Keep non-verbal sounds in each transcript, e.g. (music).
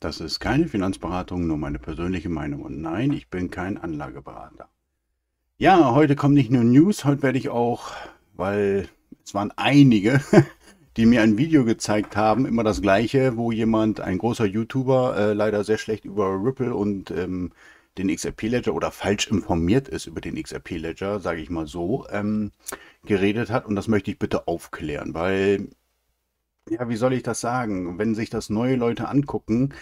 Das ist keine Finanzberatung, nur meine persönliche Meinung. Und nein, ich bin kein Anlageberater. Ja, heute kommen nicht nur News, heute werde ich auch, weil es waren einige, (laughs) die mir ein Video gezeigt haben, immer das gleiche, wo jemand, ein großer YouTuber, äh, leider sehr schlecht über Ripple und ähm, den XRP-Ledger oder falsch informiert ist über den XRP-Ledger, sage ich mal so, ähm, geredet hat. Und das möchte ich bitte aufklären, weil ja, wie soll ich das sagen? Wenn sich das neue Leute angucken,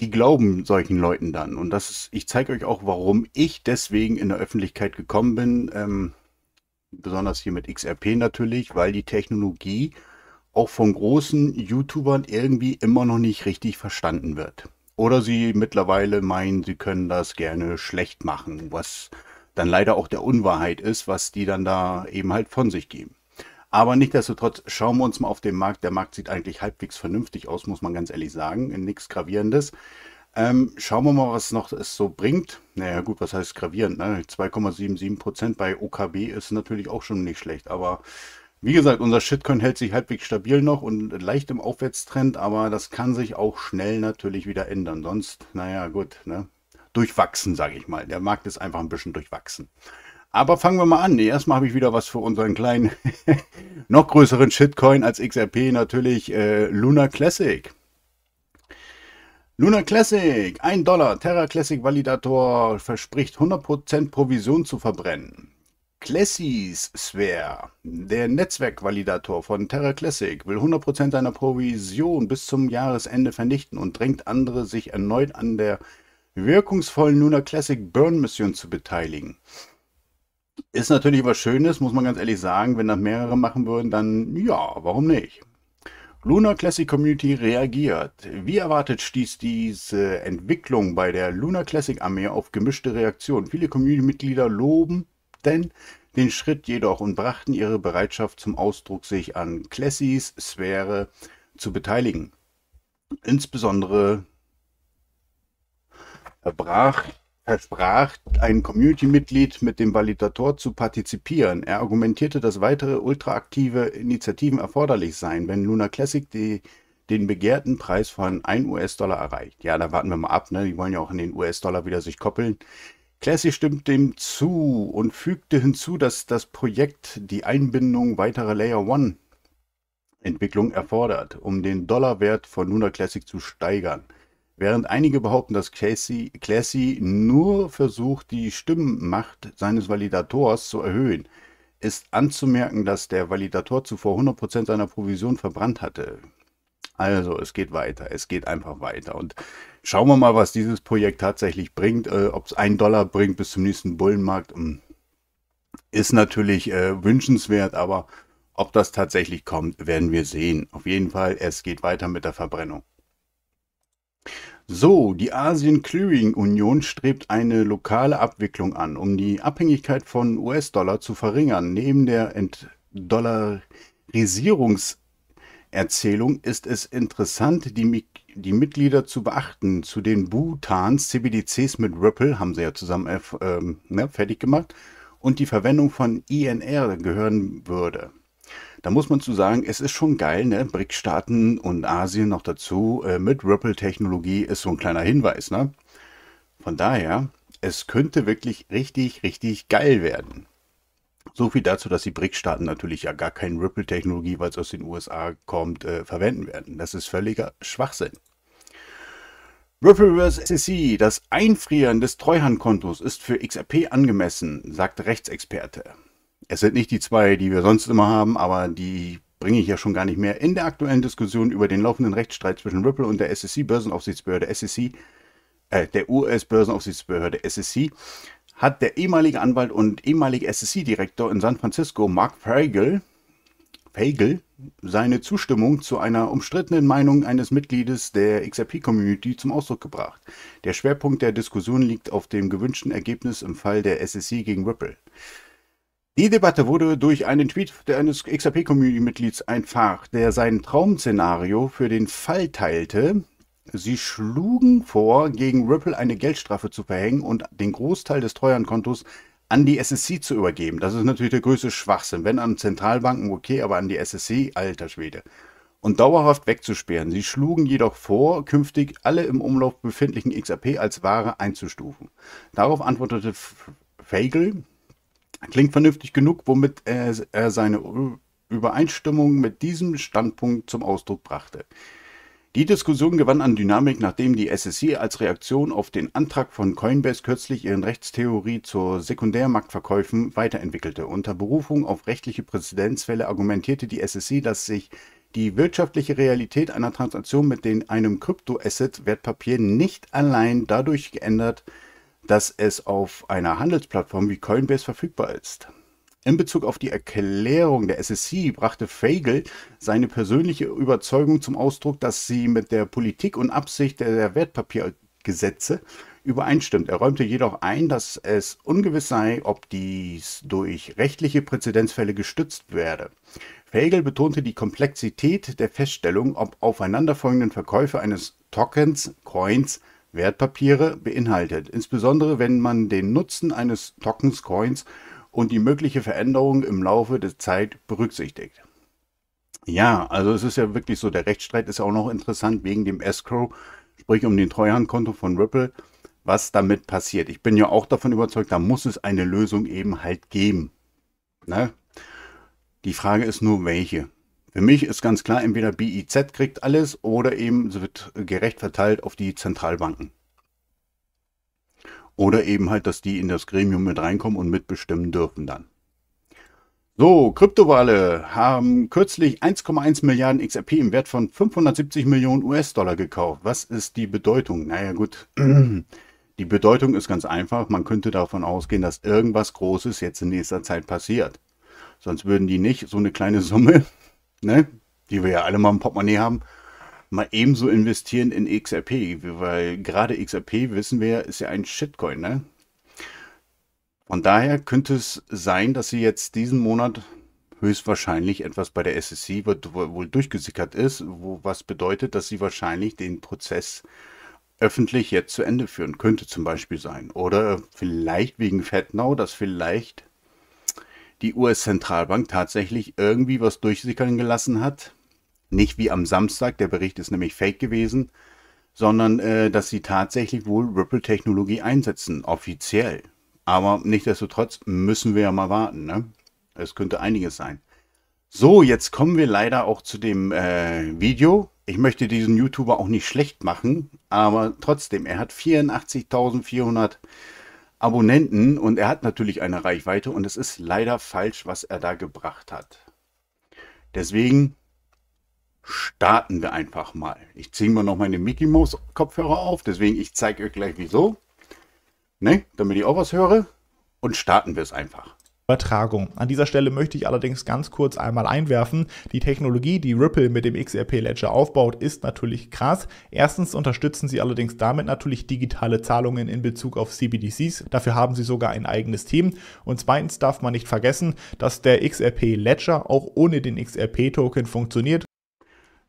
die glauben solchen Leuten dann. Und das ist, ich zeige euch auch, warum ich deswegen in der Öffentlichkeit gekommen bin. Ähm, besonders hier mit XRP natürlich, weil die Technologie auch von großen YouTubern irgendwie immer noch nicht richtig verstanden wird. Oder sie mittlerweile meinen, sie können das gerne schlecht machen, was dann leider auch der Unwahrheit ist, was die dann da eben halt von sich geben. Aber nichtsdestotrotz schauen wir uns mal auf den Markt. Der Markt sieht eigentlich halbwegs vernünftig aus, muss man ganz ehrlich sagen. Nichts Gravierendes. Ähm, schauen wir mal, was noch es so bringt. Naja, gut, was heißt gravierend? Ne? 2,77 bei OKB ist natürlich auch schon nicht schlecht. Aber wie gesagt, unser Shitcoin hält sich halbwegs stabil noch und leicht im Aufwärtstrend. Aber das kann sich auch schnell natürlich wieder ändern. Sonst, naja, gut, ne? durchwachsen, sage ich mal. Der Markt ist einfach ein bisschen durchwachsen. Aber fangen wir mal an. Nee, erstmal habe ich wieder was für unseren kleinen, (laughs) noch größeren Shitcoin als XRP, natürlich äh, Luna Classic. Luna Classic, 1 Dollar, Terra Classic Validator verspricht 100% Provision zu verbrennen. Classis Sphere, der Netzwerkvalidator von Terra Classic, will 100% seiner Provision bis zum Jahresende vernichten und drängt andere, sich erneut an der wirkungsvollen Luna Classic Burn Mission zu beteiligen. Ist natürlich was Schönes, muss man ganz ehrlich sagen. Wenn das mehrere machen würden, dann ja, warum nicht? Luna Classic Community reagiert. Wie erwartet stieß diese Entwicklung bei der Luna Classic Armee auf gemischte Reaktionen. Viele Community-Mitglieder loben denn den Schritt jedoch und brachten ihre Bereitschaft zum Ausdruck, sich an Classys Sphäre zu beteiligen. Insbesondere brach versprach, ein Community-Mitglied mit dem Validator zu partizipieren. Er argumentierte, dass weitere ultraaktive Initiativen erforderlich seien, wenn Luna Classic die, den begehrten Preis von 1 US-Dollar erreicht. Ja, da warten wir mal ab, ne? die wollen ja auch in den US-Dollar wieder sich koppeln. Classic stimmt dem zu und fügte hinzu, dass das Projekt die Einbindung weiterer Layer One Entwicklung erfordert, um den Dollarwert von Luna Classic zu steigern. Während einige behaupten, dass Classy, Classy nur versucht, die Stimmenmacht seines Validators zu erhöhen, ist anzumerken, dass der Validator zuvor 100% seiner Provision verbrannt hatte. Also, es geht weiter, es geht einfach weiter. Und schauen wir mal, was dieses Projekt tatsächlich bringt. Äh, Ob es einen Dollar bringt bis zum nächsten Bullenmarkt, hm, ist natürlich äh, wünschenswert, aber ob das tatsächlich kommt, werden wir sehen. Auf jeden Fall, es geht weiter mit der Verbrennung. So, die Asien Clearing Union strebt eine lokale Abwicklung an, um die Abhängigkeit von US-Dollar zu verringern. Neben der Entdollarisierungserzählung ist es interessant, die die Mitglieder zu beachten. Zu den Bhutans, CBDCs mit Ripple, haben sie ja zusammen äh, ne, fertig gemacht, und die Verwendung von INR gehören würde. Da muss man zu sagen, es ist schon geil, ne? BRIC-Staaten und Asien noch dazu äh, mit Ripple-Technologie ist so ein kleiner Hinweis, ne? Von daher, es könnte wirklich richtig, richtig geil werden. So viel dazu, dass die BRIC-Staaten natürlich ja gar keine Ripple-Technologie, weil es aus den USA kommt, äh, verwenden werden. Das ist völliger Schwachsinn. Ripple vs. SEC, das Einfrieren des Treuhandkontos ist für XRP angemessen, sagt Rechtsexperte. Es sind nicht die zwei, die wir sonst immer haben, aber die bringe ich ja schon gar nicht mehr. In der aktuellen Diskussion über den laufenden Rechtsstreit zwischen Ripple und der SEC-Börsenaufsichtsbehörde SEC, äh, der US-Börsenaufsichtsbehörde SEC, hat der ehemalige Anwalt und ehemalige SEC-Direktor in San Francisco, Mark Fagel, Fagel, seine Zustimmung zu einer umstrittenen Meinung eines Mitgliedes der XRP-Community zum Ausdruck gebracht. Der Schwerpunkt der Diskussion liegt auf dem gewünschten Ergebnis im Fall der SEC gegen Ripple. Die Debatte wurde durch einen Tweet eines XRP-Community-Mitglieds einfach, der sein Traum-Szenario für den Fall teilte. Sie schlugen vor, gegen Ripple eine Geldstrafe zu verhängen und den Großteil des Treuhandkontos an die SSC zu übergeben. Das ist natürlich der größte Schwachsinn. Wenn an Zentralbanken, okay, aber an die SSC, alter Schwede. Und dauerhaft wegzusperren. Sie schlugen jedoch vor, künftig alle im Umlauf befindlichen XRP als Ware einzustufen. Darauf antwortete Fagel, klingt vernünftig genug, womit er, er seine Übereinstimmung mit diesem Standpunkt zum Ausdruck brachte. Die Diskussion gewann an Dynamik, nachdem die SSC als Reaktion auf den Antrag von Coinbase kürzlich ihren Rechtstheorie zur Sekundärmarktverkäufen weiterentwickelte. Unter Berufung auf rechtliche Präzedenzfälle argumentierte die SSC, dass sich die wirtschaftliche Realität einer Transaktion mit den, einem Kryptoasset-Wertpapier nicht allein dadurch geändert äh, dass es auf einer Handelsplattform wie Coinbase verfügbar ist. In Bezug auf die Erklärung der SSC e brachte Fagel seine persönliche Überzeugung zum Ausdruck, dass sie mit der Politik und Absicht der Wertpapiergesetze übereinstimmt. Er räumte jedoch ein, dass es ungewiss sei, ob dies durch rechtliche Präzedenzfälle gestützt werde. Fagel betonte die Komplexität der Feststellung, ob aufeinanderfolgenden Verkäufe eines Tokens, Coins, Wertpapiere beinhaltet, insbesondere wenn man den Nutzen eines Tokens (Coins) und die mögliche Veränderung im Laufe der Zeit berücksichtigt. Ja, also es ist ja wirklich so, der Rechtsstreit ist auch noch interessant wegen dem Escrow, sprich um den Treuhandkonto von Ripple, was damit passiert. Ich bin ja auch davon überzeugt, da muss es eine Lösung eben halt geben. Ne? Die Frage ist nur, welche. Für mich ist ganz klar, entweder BIZ kriegt alles oder eben es wird gerecht verteilt auf die Zentralbanken. Oder eben halt, dass die in das Gremium mit reinkommen und mitbestimmen dürfen dann. So, Kryptowale haben kürzlich 1,1 Milliarden XRP im Wert von 570 Millionen US-Dollar gekauft. Was ist die Bedeutung? Naja gut, (clears throat) die Bedeutung ist ganz einfach. Man könnte davon ausgehen, dass irgendwas Großes jetzt in nächster Zeit passiert. Sonst würden die nicht so eine kleine Summe ne, die wir ja alle mal im Portemonnaie haben, mal ebenso investieren in XRP, weil gerade XRP, wissen wir, ist ja ein Shitcoin, ne? Von daher könnte es sein, dass sie jetzt diesen Monat höchstwahrscheinlich etwas bei der SEC wohl durchgesickert ist, wo, was bedeutet, dass sie wahrscheinlich den Prozess öffentlich jetzt zu Ende führen könnte, zum Beispiel sein. Oder vielleicht wegen FedNow, dass vielleicht die US-Zentralbank tatsächlich irgendwie was durchsickern gelassen hat. Nicht wie am Samstag, der Bericht ist nämlich fake gewesen, sondern äh, dass sie tatsächlich wohl Ripple-Technologie einsetzen, offiziell. Aber nichtsdestotrotz müssen wir ja mal warten, ne? Es könnte einiges sein. So, jetzt kommen wir leider auch zu dem äh, Video. Ich möchte diesen YouTuber auch nicht schlecht machen, aber trotzdem, er hat 84.400 Abonnenten und er hat natürlich eine Reichweite und es ist leider falsch, was er da gebracht hat. Deswegen starten wir einfach mal. Ich ziehe mir noch meine Mickey Mouse Kopfhörer auf, deswegen ich zeige euch gleich wieso, ne? damit ich auch was höre und starten wir es einfach. Übertragung. An dieser Stelle möchte ich allerdings ganz kurz einmal einwerfen, die Technologie, die Ripple mit dem XRP Ledger aufbaut, ist natürlich krass. Erstens unterstützen sie allerdings damit natürlich digitale Zahlungen in Bezug auf CBDCs, dafür haben sie sogar ein eigenes Team und zweitens darf man nicht vergessen, dass der XRP Ledger auch ohne den XRP Token funktioniert.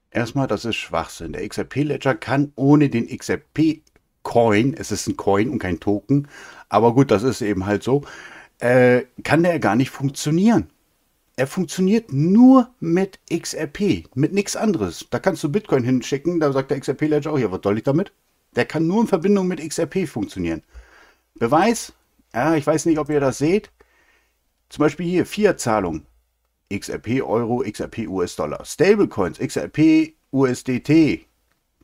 Erstmal, das ist Schwachsinn. Der XRP Ledger kann ohne den XRP Coin, es ist ein Coin und kein Token, aber gut, das ist eben halt so äh, kann der gar nicht funktionieren. Er funktioniert nur mit XRP, mit nichts anderes. Da kannst du Bitcoin hinschicken, da sagt der XRP-Ledger auch, oh ja, was soll ich damit? Der kann nur in Verbindung mit XRP funktionieren. Beweis, ja, ich weiß nicht, ob ihr das seht. Zum Beispiel hier, Fiat-Zahlung. XRP Euro, XRP US-Dollar. Stablecoins, XRP USDT.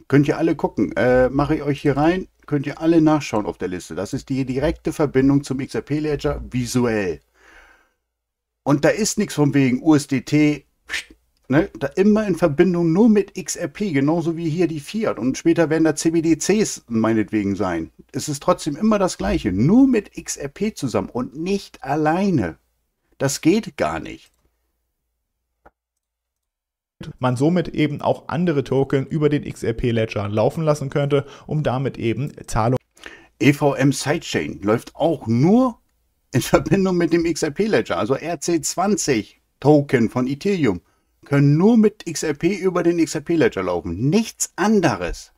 Könnt ihr alle gucken. Äh, Mache ich euch hier rein. Könnt ihr alle nachschauen auf der Liste. Das ist die direkte Verbindung zum XRP-Ledger visuell. Und da ist nichts von wegen USDT, ne? da immer in Verbindung nur mit XRP, genauso wie hier die Fiat. Und später werden da CBDCs meinetwegen sein. Es ist trotzdem immer das Gleiche, nur mit XRP zusammen und nicht alleine. Das geht gar nicht man somit eben auch andere Token über den XRP-Ledger laufen lassen könnte, um damit eben Zahlungen. EVM Sidechain läuft auch nur in Verbindung mit dem XRP-Ledger, also RC20-Token von Ethereum, können nur mit XRP über den XRP-Ledger laufen. Nichts anderes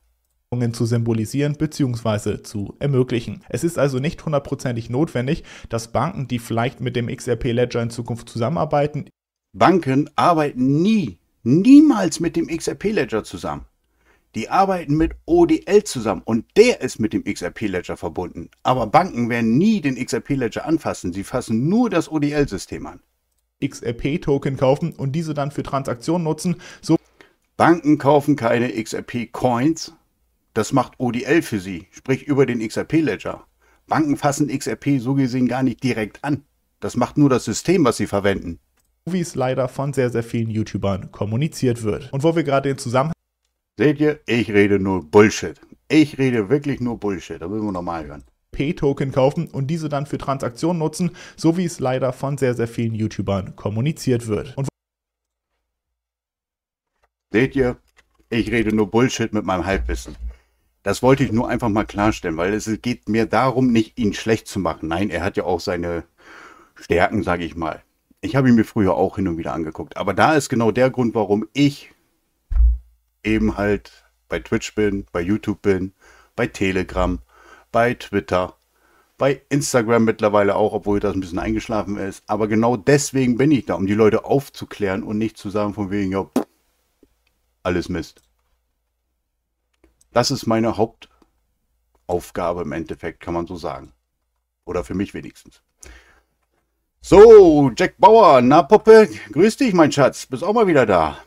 zu symbolisieren bzw. zu ermöglichen. Es ist also nicht hundertprozentig notwendig, dass Banken, die vielleicht mit dem XRP Ledger in Zukunft zusammenarbeiten, Banken arbeiten nie niemals mit dem XRP-Ledger zusammen. Die arbeiten mit ODL zusammen und der ist mit dem XRP-Ledger verbunden. Aber Banken werden nie den XRP-Ledger anfassen, sie fassen nur das ODL-System an. XRP-Token kaufen und diese dann für Transaktionen nutzen, so Banken kaufen keine XRP-Coins, das macht ODL für sie, sprich über den XRP-Ledger. Banken fassen XRP so gesehen gar nicht direkt an. Das macht nur das System, was sie verwenden. Movies leider von sehr, sehr vielen YouTubern kommuniziert wird. Und wo wir gerade den Zusammenhang. Seht ihr, ich rede nur Bullshit. Ich rede wirklich nur Bullshit. Da müssen wir nochmal hören. P-Token kaufen und diese dann für Transaktionen nutzen, so wie es leider von sehr, sehr vielen YouTubern kommuniziert wird. Und Seht ihr, ich rede nur Bullshit mit meinem Halbwissen. Das wollte ich nur einfach mal klarstellen, weil es geht mir darum, nicht ihn schlecht zu machen. Nein, er hat ja auch seine Stärken, sage ich mal. Ich habe ihn mir früher auch hin und wieder angeguckt. Aber da ist genau der Grund, warum ich eben halt bei Twitch bin, bei YouTube bin, bei Telegram, bei Twitter, bei Instagram mittlerweile auch, obwohl das ein bisschen eingeschlafen ist. Aber genau deswegen bin ich da, um die Leute aufzuklären und nicht zu sagen von wegen, ja, alles Mist. Das ist meine Hauptaufgabe im Endeffekt, kann man so sagen. Oder für mich wenigstens. So, Jack Bauer, na Poppe, grüß dich, mein Schatz, bist auch mal wieder da.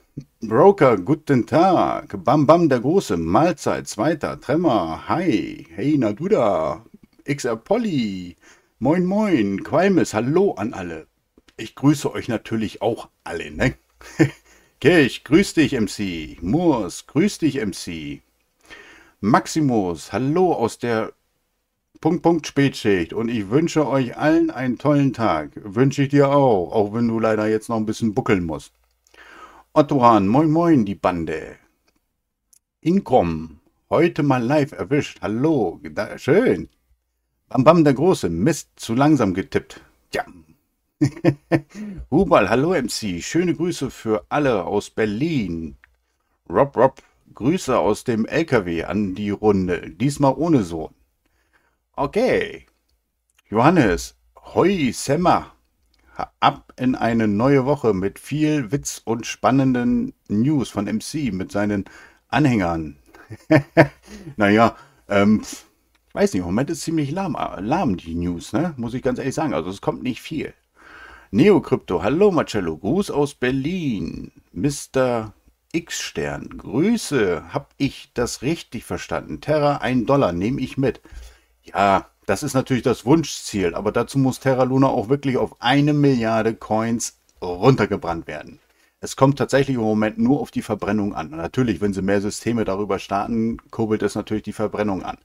Broker, guten Tag. Bam Bam der Große, Mahlzeit, Zweiter, Tremmer, Hi, hey, na du da. XR Polly, moin moin, Qualmes, hallo an alle. Ich grüße euch natürlich auch alle, ne? (laughs) Kirch, grüß dich, MC. Moors, grüß dich, MC. Maximus, hallo aus der Punkt, Punkt, Spätschicht. Und ich wünsche euch allen einen tollen Tag. Wünsche ich dir auch, auch wenn du leider jetzt noch ein bisschen buckeln musst. Otto Hahn, moin, moin, die Bande. Inkom, heute mal live erwischt. Hallo, da, schön. Bam Bam, der Große, Mist, zu langsam getippt. Tja. (laughs) Hubal, hallo MC, schöne Grüße für alle aus Berlin. Rob, Rob, Grüße aus dem LKW an die Runde, diesmal ohne Sohn. Okay. Johannes, hoi Semma. Ab in eine neue Woche mit viel Witz und spannenden News von MC mit seinen Anhängern. (laughs) naja, ähm, weiß nicht, im Moment ist ziemlich lahm, lahm die News, ne? muss ich ganz ehrlich sagen. Also es kommt nicht viel. Neo Crypto, hallo Marcello, Gruß aus Berlin. Mr. X-Stern, Grüße, hab ich das richtig verstanden? Terra, ein Dollar, nehme ich mit. Ja, das ist natürlich das Wunschziel, aber dazu muss Terra Luna auch wirklich auf eine Milliarde Coins runtergebrannt werden. Es kommt tatsächlich im Moment nur auf die Verbrennung an. Und natürlich, wenn sie mehr Systeme darüber starten, kurbelt es natürlich die Verbrennung an.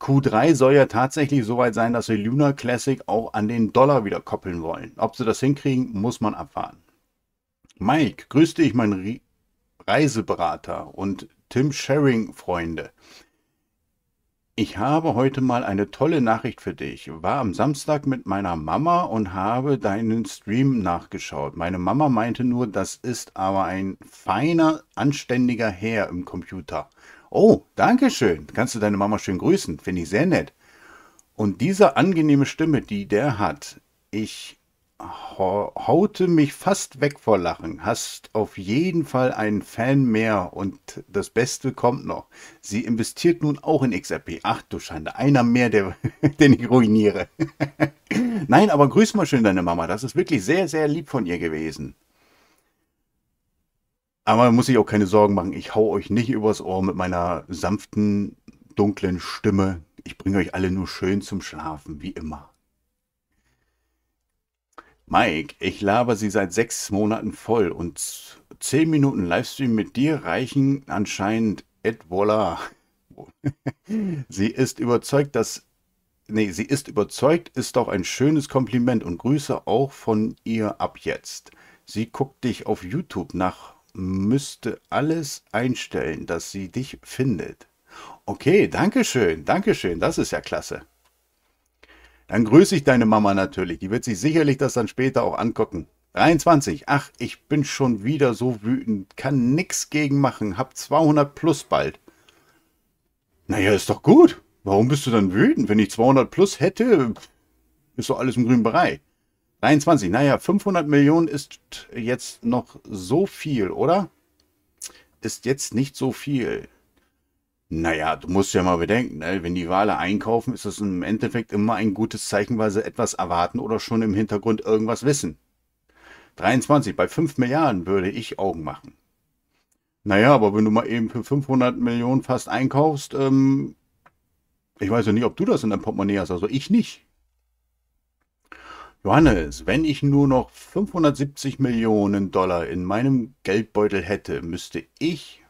Q3 soll ja tatsächlich soweit sein, dass sie Luna Classic auch an den Dollar wieder koppeln wollen. Ob sie das hinkriegen, muss man abwarten. Mike, grüß dich, mein Re Reiseberater und Tim Sharing-Freunde. Ich habe heute mal eine tolle Nachricht für dich. War am Samstag mit meiner Mama und habe deinen Stream nachgeschaut. Meine Mama meinte nur, das ist aber ein feiner, anständiger Herr im Computer. Oh, danke schön. Kannst du deine Mama schön grüßen? Finde ich sehr nett. Und diese angenehme Stimme, die der hat, ich haute mich fast weg vor Lachen. Hast auf jeden Fall einen Fan mehr und das Beste kommt noch. Sie investiert nun auch in XRP. Ach du Schande, einer mehr, der, (laughs) den ich ruiniere. (laughs) Nein, aber grüß mal schön deine Mama. Das ist wirklich sehr, sehr lieb von ihr gewesen. Aber muss ich auch keine Sorgen machen. Ich hau euch nicht übers Ohr mit meiner sanften, dunklen Stimme. Ich bringe euch alle nur schön zum Schlafen, wie immer. Mike, ich laber sie seit sechs Monaten voll und zehn Minuten Livestream mit dir reichen anscheinend et voila. sie ist überzeugt, dass. Nee, sie ist überzeugt, ist doch ein schönes Kompliment und Grüße auch von ihr ab jetzt. Sie guckt dich auf YouTube nach, müsste alles einstellen, dass sie dich findet. Okay, danke schön, danke schön, das ist ja klasse. Dann grüße ich deine Mama natürlich. Die wird sich sicherlich das dann später auch angucken. 23. Ach, ich bin schon wieder so wütend. Kann nichts gegen machen. Hab 200 plus bald. Naja, ist doch gut. Warum bist du dann wütend? Wenn ich 200 plus hätte, ist doch alles im grünen Bereich. 23. Naja, 500 Millionen ist jetzt noch so viel, oder? Ist jetzt nicht so viel. Naja, du musst ja mal bedenken, ne? wenn die Wale einkaufen, ist das im Endeffekt immer ein gutes Zeichen, weil sie etwas erwarten oder schon im Hintergrund irgendwas wissen. 23, bei 5 Milliarden würde ich Augen machen. Naja, aber wenn du mal eben für 500 Millionen fast einkaufst, ähm, ich weiß ja nicht, ob du das in deinem Portemonnaie hast, also ich nicht. Johannes, wenn ich nur noch 570 Millionen Dollar in meinem Geldbeutel hätte, müsste ich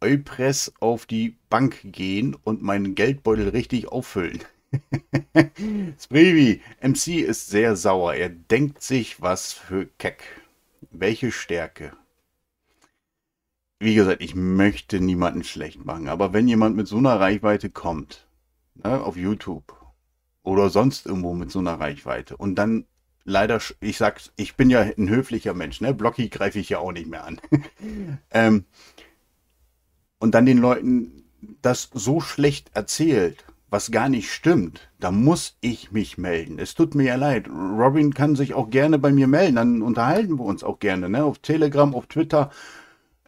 Eupress auf die Bank gehen und meinen Geldbeutel richtig auffüllen. (laughs) Spreevi, MC ist sehr sauer. Er denkt sich was für keck. Welche Stärke. Wie gesagt, ich möchte niemanden schlecht machen, aber wenn jemand mit so einer Reichweite kommt, ne, auf YouTube oder sonst irgendwo mit so einer Reichweite und dann leider, ich sag, ich bin ja ein höflicher Mensch, ne? Blocky greife ich ja auch nicht mehr an. (laughs) ähm, und dann den Leuten das so schlecht erzählt, was gar nicht stimmt, da muss ich mich melden. Es tut mir ja leid. Robin kann sich auch gerne bei mir melden. Dann unterhalten wir uns auch gerne, ne? Auf Telegram, auf Twitter.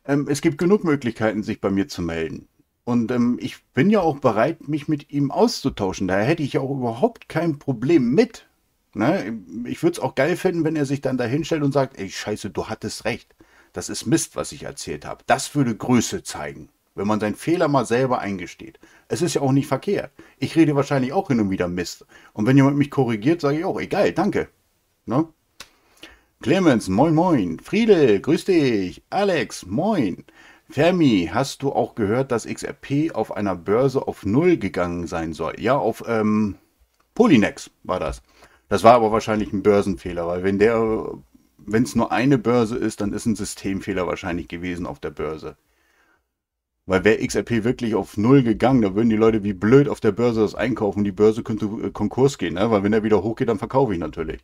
Ähm, es gibt genug Möglichkeiten, sich bei mir zu melden. Und ähm, ich bin ja auch bereit, mich mit ihm auszutauschen. Da hätte ich ja auch überhaupt kein Problem mit. Ne? Ich würde es auch geil finden, wenn er sich dann da hinstellt und sagt, ey, scheiße, du hattest recht. Das ist Mist, was ich erzählt habe. Das würde Größe zeigen wenn man seinen Fehler mal selber eingesteht. Es ist ja auch nicht verkehrt. Ich rede wahrscheinlich auch hin und wieder Mist. Und wenn jemand mich korrigiert, sage ich auch, egal, danke. Ne? Clemens, moin moin. Friedel, grüß dich. Alex, moin. Fermi, hast du auch gehört, dass XRP auf einer Börse auf Null gegangen sein soll? Ja, auf ähm, Polynex war das. Das war aber wahrscheinlich ein Börsenfehler, weil wenn der, wenn es nur eine Börse ist, dann ist ein Systemfehler wahrscheinlich gewesen auf der Börse. Weil wäre XRP wirklich auf Null gegangen, da würden die Leute wie blöd auf der Börse das einkaufen. Die Börse könnte äh, Konkurs gehen, ne? weil wenn er wieder hochgeht, dann verkaufe ich natürlich.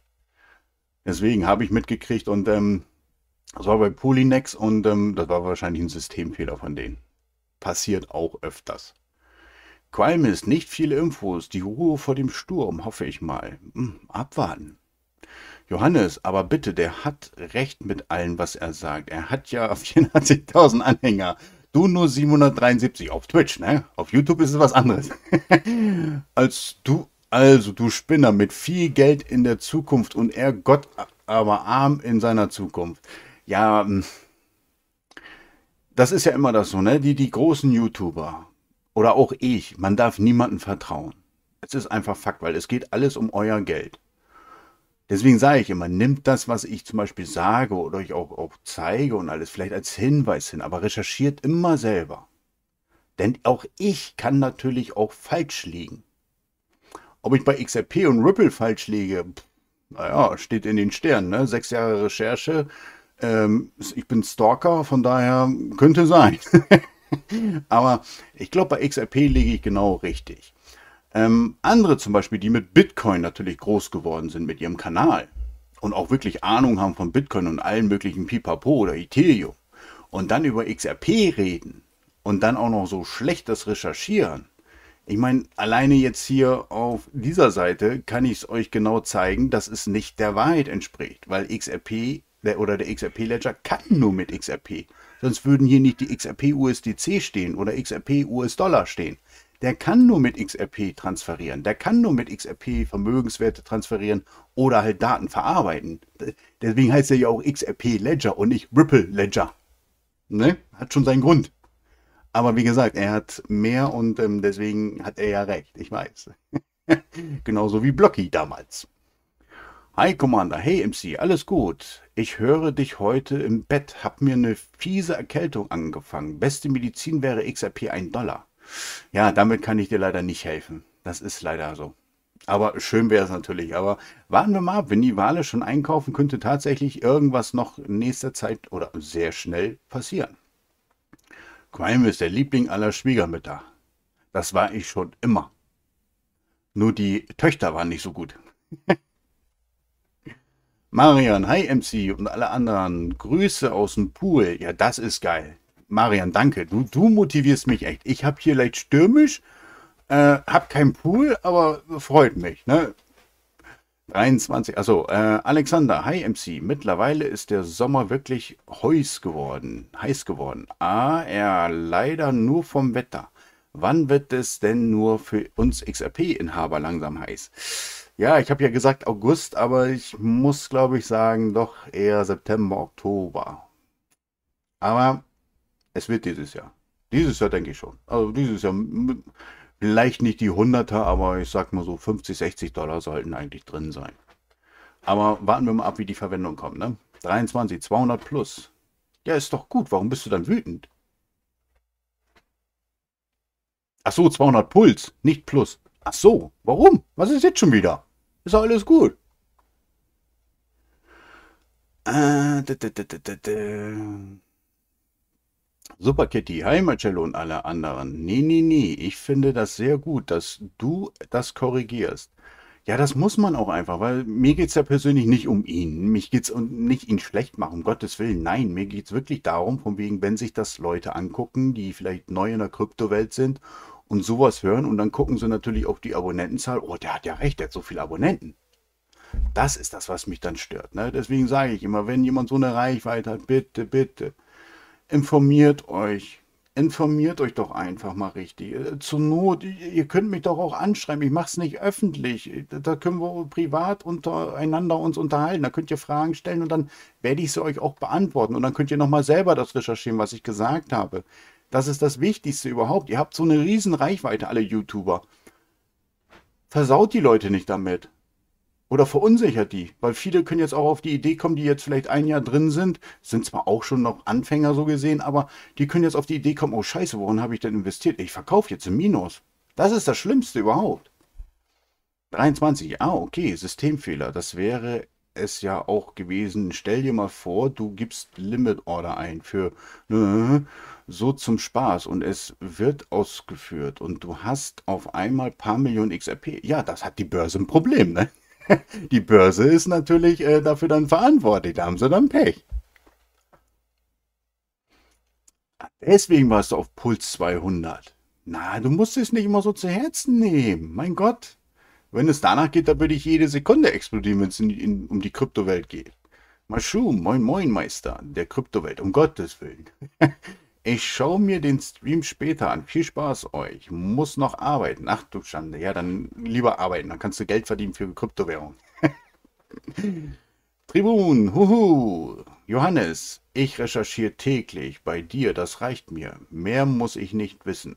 Deswegen habe ich mitgekriegt und ähm, das war bei Polynex und ähm, das war wahrscheinlich ein Systemfehler von denen. Passiert auch öfters. Qualmis, nicht viele Infos, die Ruhe vor dem Sturm, hoffe ich mal. Hm, abwarten. Johannes, aber bitte, der hat recht mit allem, was er sagt. Er hat ja 84.000 (laughs) Anhänger du nur 773 auf Twitch, ne? Auf YouTube ist es was anderes. (laughs) Als du, also du Spinner mit viel Geld in der Zukunft und er Gott aber arm in seiner Zukunft. Ja, hm. das ist ja immer das so, ne? Die, die großen YouTuber oder auch ich, man darf niemanden vertrauen. Es ist einfach Fakt, weil es geht alles um euer Geld. Deswegen sage ich immer, nimmt das, was ich zum Beispiel sage oder euch auch, auch zeige und alles vielleicht als Hinweis hin, aber recherchiert immer selber. Denn auch ich kann natürlich auch falsch liegen. Ob ich bei XRP und Ripple falsch liege, naja, steht in den Sternen. Ne? Sechs Jahre Recherche. Ähm, ich bin Stalker, von daher könnte sein. (laughs) aber ich glaube, bei XRP liege ich genau richtig. Ähm, andere zum Beispiel, die mit Bitcoin natürlich groß geworden sind, mit ihrem Kanal und auch wirklich Ahnung haben von Bitcoin und allen möglichen Pipapo oder Ethereum und dann über XRP reden und dann auch noch so schlecht das recherchieren. Ich meine, alleine jetzt hier auf dieser Seite kann ich es euch genau zeigen, dass es nicht der Wahrheit entspricht, weil XRP oder der XRP-Ledger kann nur mit XRP. Sonst würden hier nicht die XRP-USDC stehen oder XRP-US-Dollar stehen der kann nur mit XRP transferieren, der kann nur mit XRP Vermögenswerte transferieren oder halt Daten verarbeiten. Deswegen heißt er ja auch XRP Ledger und nicht Ripple Ledger. Ne? Hat schon seinen Grund. Aber wie gesagt, er hat mehr und ähm, deswegen hat er ja recht, ich weiß. (laughs) Genauso wie Blocky damals. Hi Commander, hey MC, alles gut. Ich höre dich heute im Bett, hab mir eine fiese Erkältung angefangen. Beste Medizin wäre XRP 1 Dollar. Ja, damit kann ich dir leider nicht helfen. Das ist leider so. Aber schön wäre es natürlich. Aber warten wir mal ab, wenn die Wale schon einkaufen, könnte tatsächlich irgendwas noch in nächster Zeit oder sehr schnell passieren. Grime ist der Liebling aller Schwiegermütter. Das war ich schon immer. Nur die Töchter waren nicht so gut. (laughs) Marion, hi MC und alle anderen. Grüße aus dem Pool. Ja, das ist geil. Marian, danke. Du, du motivierst mich echt. Ich habe hier leicht stürmisch, äh, habe keinen Pool, aber freut mich. Ne? 23, also äh, Alexander, hi MC. Mittlerweile ist der Sommer wirklich heiß geworden. Heiß geworden. Ah, ja, leider nur vom Wetter. Wann wird es denn nur für uns XRP-Inhaber langsam heiß? Ja, ich habe ja gesagt August, aber ich muss, glaube ich, sagen, doch eher September, Oktober. Aber es wird dieses Jahr. Dieses Jahr denke ich schon. Also dieses Jahr vielleicht nicht die 100er, aber ich sag mal so 50, 60 Dollar sollten eigentlich drin sein. Aber warten wir mal ab, wie die Verwendung kommt. Ne? 23, 200 plus. Ja, ist doch gut. Warum bist du dann wütend? Ach so, 200 Puls, nicht plus. Ach so, warum? Was ist jetzt schon wieder? Ist doch alles gut. Äh, Super Kitty, hi Marcello und alle anderen. Nee, nee, nee, ich finde das sehr gut, dass du das korrigierst. Ja, das muss man auch einfach, weil mir geht es ja persönlich nicht um ihn. Mich geht's um nicht ihn schlecht machen, um Gottes Willen. Nein, mir geht es wirklich darum, von wegen, wenn sich das Leute angucken, die vielleicht neu in der Kryptowelt sind und sowas hören und dann gucken sie natürlich auf die Abonnentenzahl. Oh, der hat ja recht, der hat so viele Abonnenten. Das ist das, was mich dann stört. Ne? Deswegen sage ich immer, wenn jemand so eine Reichweite hat, bitte, bitte informiert euch. Informiert euch doch einfach mal richtig. Äh, zur Not, ihr könnt mich doch auch anschreiben. Ich mache es nicht öffentlich. Äh, da können wir privat untereinander uns unterhalten. Da könnt ihr Fragen stellen und dann werde ich sie euch auch beantworten. Und dann könnt ihr nochmal selber das recherchieren, was ich gesagt habe. Das ist das Wichtigste überhaupt. Ihr habt so eine riesen Reichweite, alle YouTuber. Versaut die Leute nicht damit oder verunsichert die? Weil viele können jetzt auch auf die Idee kommen, die jetzt vielleicht ein Jahr drin sind, sind zwar auch schon noch Anfänger so gesehen, aber die können jetzt auf die Idee kommen, oh scheiße, woran habe ich denn investiert? Ich verkaufe jetzt im Minus. Das ist das Schlimmste überhaupt. 23, ah okay, Systemfehler. Das wäre es ja auch gewesen. Stell dir mal vor, du gibst Limit Order ein für äh, so zum Spaß und es wird ausgeführt und du hast auf einmal paar Millionen XRP. Ja, das hat die Börse ein Problem, ne? (laughs) die Börse ist natürlich äh, dafür dann verantwortlich. Da haben sie dann Pech. Deswegen warst du auf Puls 200. Na, du musst es nicht immer so zu Herzen nehmen. Mein Gott. Wenn es danach geht, dann würde ich jede Sekunde explodieren, wenn es um die Kryptowelt geht. Maschum, moin moin Meister, der Kryptowelt, um Gottes Willen. (laughs) Ich schaue mir den Stream später an. Viel Spaß euch. Muss noch arbeiten. Ach du Schande. Ja, dann lieber arbeiten. Dann kannst du Geld verdienen für Kryptowährung. (laughs) Tribun, huhu. Johannes, ich recherchiere täglich bei dir. Das reicht mir. Mehr muss ich nicht wissen.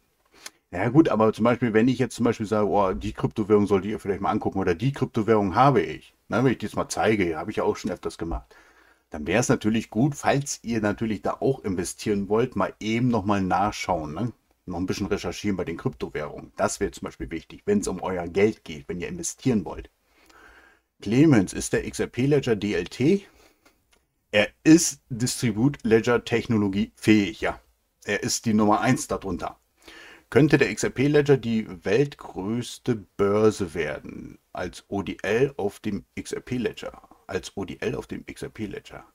Ja gut, aber zum Beispiel, wenn ich jetzt zum Beispiel sage, oh, die Kryptowährung solltet ihr vielleicht mal angucken oder die Kryptowährung habe ich. Na, wenn ich diesmal zeige, habe ich ja auch schon öfters gemacht dann wäre es natürlich gut, falls ihr natürlich da auch investieren wollt, mal eben nochmal nachschauen. Ne? Noch ein bisschen recherchieren bei den Kryptowährungen. Das wäre zum Beispiel wichtig, wenn es um euer Geld geht, wenn ihr investieren wollt. Clemens, ist der XRP Ledger DLT? Er ist Distribute Ledger Technologie fähig, ja. Er ist die Nummer 1 darunter. Könnte der XRP Ledger die weltgrößte Börse werden als ODL auf dem XRP Ledger? als ODL auf dem XRP-Ledger.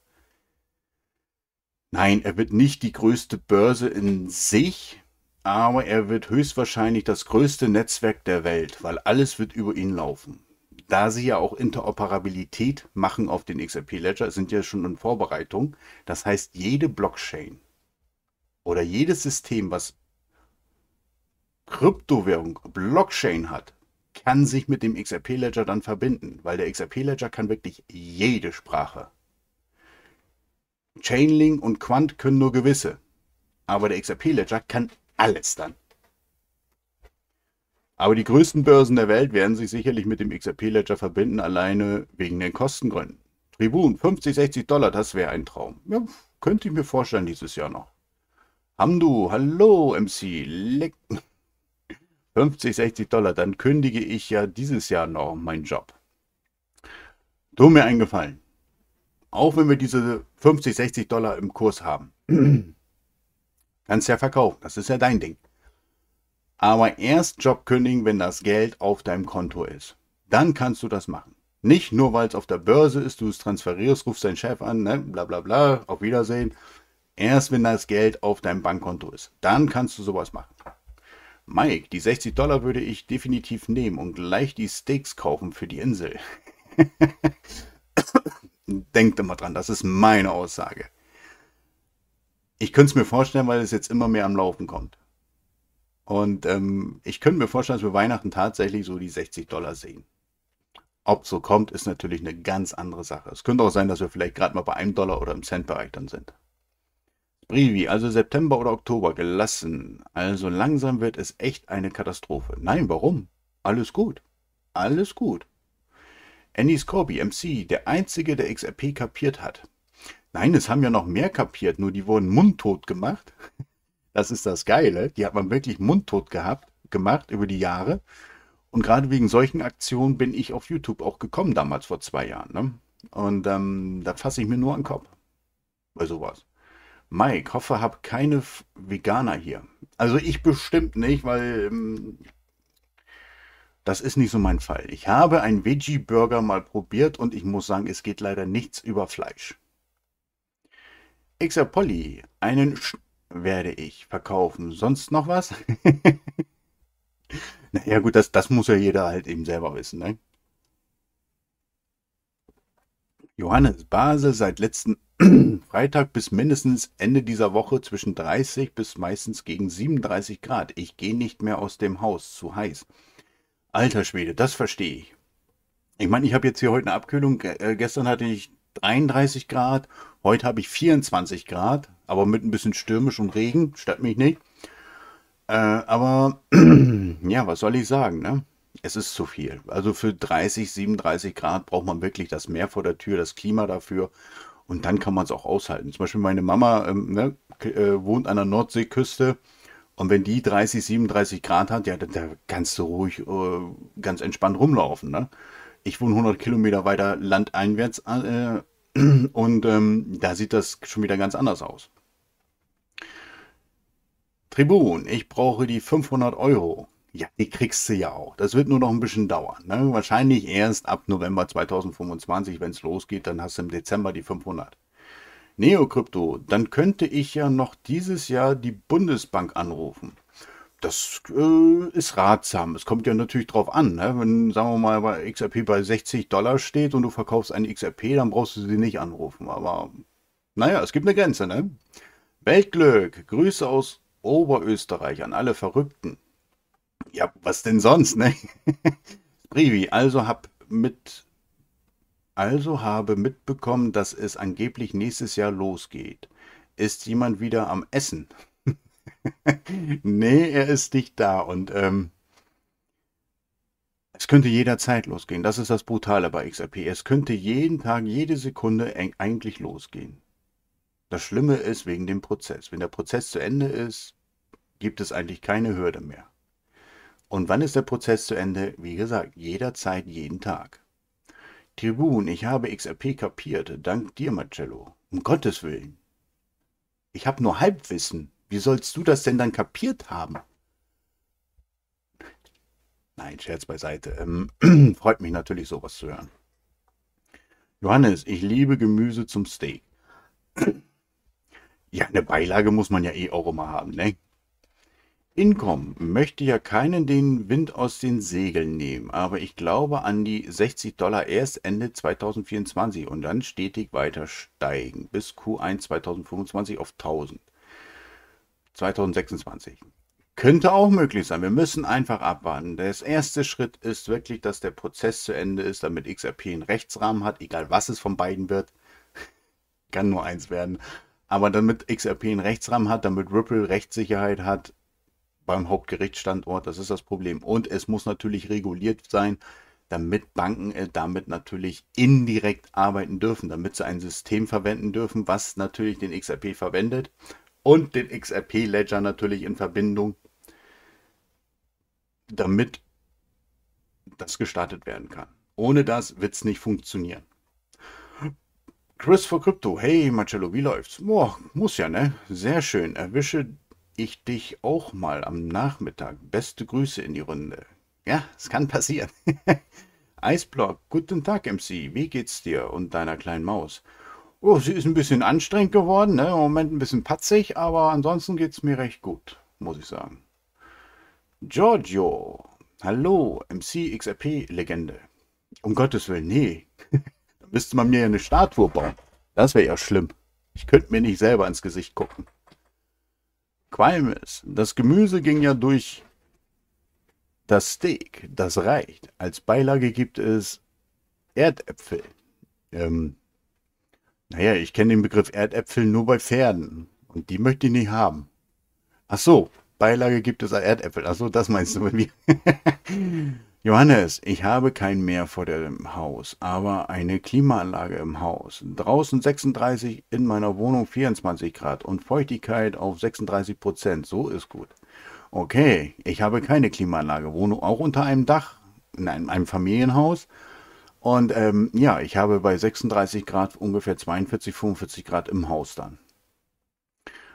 Nein, er wird nicht die größte Börse in sich, aber er wird höchstwahrscheinlich das größte Netzwerk der Welt, weil alles wird über ihn laufen. Da sie ja auch Interoperabilität machen auf den XRP Ledger, sind ja schon in Vorbereitung. Das heißt, jede Blockchain oder jedes System, was Kryptowährung, Blockchain hat, kann sich mit dem XRP-Ledger dann verbinden, weil der XRP-Ledger kann wirklich jede Sprache. Chainlink und Quant können nur gewisse, aber der XRP-Ledger kann alles dann. Aber die größten Börsen der Welt werden sich sicherlich mit dem XRP-Ledger verbinden, alleine wegen den Kostengründen. Tribun, 50, 60 Dollar, das wäre ein Traum. Ja, könnte ich mir vorstellen dieses Jahr noch. Hamdu, hallo MC, leck... 50, 60 Dollar, dann kündige ich ja dieses Jahr noch meinen Job. Tu mir einen Gefallen. Auch wenn wir diese 50, 60 Dollar im Kurs haben, (clears throat) kannst du ja verkaufen. Das ist ja dein Ding. Aber erst Job kündigen, wenn das Geld auf deinem Konto ist. Dann kannst du das machen. Nicht nur, weil es auf der Börse ist, du es transferierst, rufst deinen Chef an, ne? bla bla bla, auf Wiedersehen. Erst wenn das Geld auf deinem Bankkonto ist. Dann kannst du sowas machen. Mike, die 60 Dollar würde ich definitiv nehmen und gleich die Steaks kaufen für die Insel. (laughs) Denkt immer dran, das ist meine Aussage. Ich könnte es mir vorstellen, weil es jetzt immer mehr am Laufen kommt. Und ähm, ich könnte mir vorstellen, dass wir Weihnachten tatsächlich so die 60 Dollar sehen. Ob so kommt, ist natürlich eine ganz andere Sache. Es könnte auch sein, dass wir vielleicht gerade mal bei einem Dollar oder im Centbereich dann sind. Brivi, also September oder Oktober, gelassen. Also langsam wird es echt eine Katastrophe. Nein, warum? Alles gut. Alles gut. Andy Scorby, MC, der Einzige, der XRP kapiert hat. Nein, es haben ja noch mehr kapiert, nur die wurden mundtot gemacht. (laughs) Das ist das Geile. Die hat man wirklich mundtot gehabt, gemacht über die Jahre. Und gerade wegen solchen Aktionen bin ich auf YouTube auch gekommen, damals vor zwei Jahren. Ne? Und ähm, da fasse ich mir nur an den Kopf. Bei also sowas. Mike, hoffe, hab keine Veganer hier. Also ich bestimmt nicht, weil ähm, das ist nicht so mein Fall. Ich habe einen Veggie-Burger mal probiert und ich muss sagen, es geht leider nichts über Fleisch. Xer einen Sch werde ich verkaufen. Sonst noch was? (laughs) naja gut, das, das muss ja jeder halt eben selber wissen, ne? Johannes Basel seit letzten (clears throat) Freitag bis mindestens Ende dieser Woche zwischen 30 bis meistens gegen 37 Grad. Ich gehe nicht mehr aus dem Haus, zu heiß. Alter Schwede, das verstehe ich. Ich meine, ich habe jetzt hier heute eine Abkühlung. Äh, gestern hatte ich 33 Grad, heute habe ich 24 Grad, aber mit ein bisschen stürmisch und Regen, stört mich nicht. Äh, aber (clears throat) ja, was soll ich sagen, ne? Es ist zu viel. Also für 30, 37 Grad braucht man wirklich das Meer vor der Tür, das Klima dafür und dann kann man es auch aushalten. Zum Beispiel meine Mama ähm, ne, äh, wohnt an der Nordseeküste. Und wenn die 30, 37 Grad hat, ja, dann, dann kannst du ruhig äh, ganz entspannt rumlaufen. Ne? Ich wohne 100 Kilometer weiter landeinwärts äh, (clears throat) und ähm, da sieht das schon wieder ganz anders aus. Tribun, ich brauche die 500 Euro. Ja, die kriegst du ja auch. Das wird nur noch ein bisschen dauern. Ne? Wahrscheinlich erst ab November 2025, wenn es losgeht, dann hast du im Dezember die 500. Neokrypto, dann könnte ich ja noch dieses Jahr die Bundesbank anrufen. Das äh, ist ratsam. Es kommt ja natürlich drauf an. Ne? Wenn, sagen wir mal, bei XRP bei 60 Dollar steht und du verkaufst eine XRP, dann brauchst du sie nicht anrufen. Aber naja, es gibt eine Grenze. Ne? Weltglück, Grüße aus Oberösterreich an alle Verrückten ja, was denn sonst, ne? (laughs) Brivi, also hab mit also habe mitbekommen, dass es angeblich nächstes Jahr losgeht. Ist jemand wieder am Essen? (laughs) nee, er ist nicht da und ähm, es könnte jederzeit losgehen. Das ist das Brutale bei XRP. Es könnte jeden Tag, jede Sekunde eigentlich losgehen. Das Schlimme ist wegen dem Prozess. Wenn der Prozess zu Ende ist, gibt es eigentlich keine Hürde mehr. Und wann ist der Prozess zu Ende? Wie gesagt, jederzeit, jeden Tag. Tribun, ich habe XRP kapiert. Dank dir, Marcello. Um Gottes Willen. Ich habe nur Halbwissen. Wie sollst du das denn dann kapiert haben? Nein, Scherz beiseite. Ähm, (clears throat) freut mich natürlich, sowas zu hören. Johannes, ich liebe Gemüse zum Steak. (clears throat) Ja, eine Beilage muss man ja eh auch immer haben, ne? Incom möchte ja keinen den Wind aus den Segeln nehmen, aber ich glaube an die 60 Dollar erst Ende 2024 und dann stetig weiter steigen bis Q1 2025 auf 1000. 2026. Könnte auch möglich sein. Wir müssen einfach abwarten. Der erste Schritt ist wirklich, dass der Prozess zu Ende ist, damit XRP einen Rechtsrahmen hat, egal was es von beiden wird. Kann nur eins werden. Aber damit XRP einen Rechtsrahmen hat, damit Ripple Rechtssicherheit hat, beim Hauptgerichtsstandort. Das ist das Problem. Und es muss natürlich reguliert sein, damit Banken äh, damit natürlich indirekt arbeiten dürfen, damit sie ein System verwenden dürfen, was natürlich den XRP verwendet und den XRP-Ledger natürlich in Verbindung, damit das gestartet werden kann. Ohne das wird es nicht funktionieren. Chris for Crypto, hey Marcello, wie läuft's? Boah, muss ja, ne? Sehr schön. Erwische ich dich auch mal am Nachmittag. Beste Grüße in die Runde. Ja, es kann passieren. (laughs) Eisblock, guten Tag, MC. Wie geht's dir und deiner kleinen Maus? Oh, sie ist ein bisschen anstrengend geworden, ne? im Moment ein bisschen patzig, aber ansonsten geht's mir recht gut, muss ich sagen. Giorgio, hallo, MC XRP Legende. Um Gottes Willen, nee. (laughs) da müsste man mir ja eine Statue bauen. Das wäre ja schlimm. Ich könnte mir nicht selber ins Gesicht gucken. Qualm ist. Das Gemüse ging ja durch das Steak. Das reicht. Als Beilage gibt es Erdäpfel. Ähm, naja, ich kenne den Begriff Erdäpfel nur bei Pferden. Und die möchte ich nicht haben. Ach so, Beilage gibt es Erdäpfel. Ach so, das meinst du mit mir. (laughs) Johannes, ich habe kein Meer vor dem Haus, aber eine Klimaanlage im Haus. Draußen 36, in meiner Wohnung 24 Grad und Feuchtigkeit auf 36 Prozent. So ist gut. Okay, ich habe keine Klimaanlage, wohne auch unter einem Dach, in einem, einem Familienhaus. Und ähm, ja, ich habe bei 36 Grad ungefähr 42, 45 Grad im Haus dann.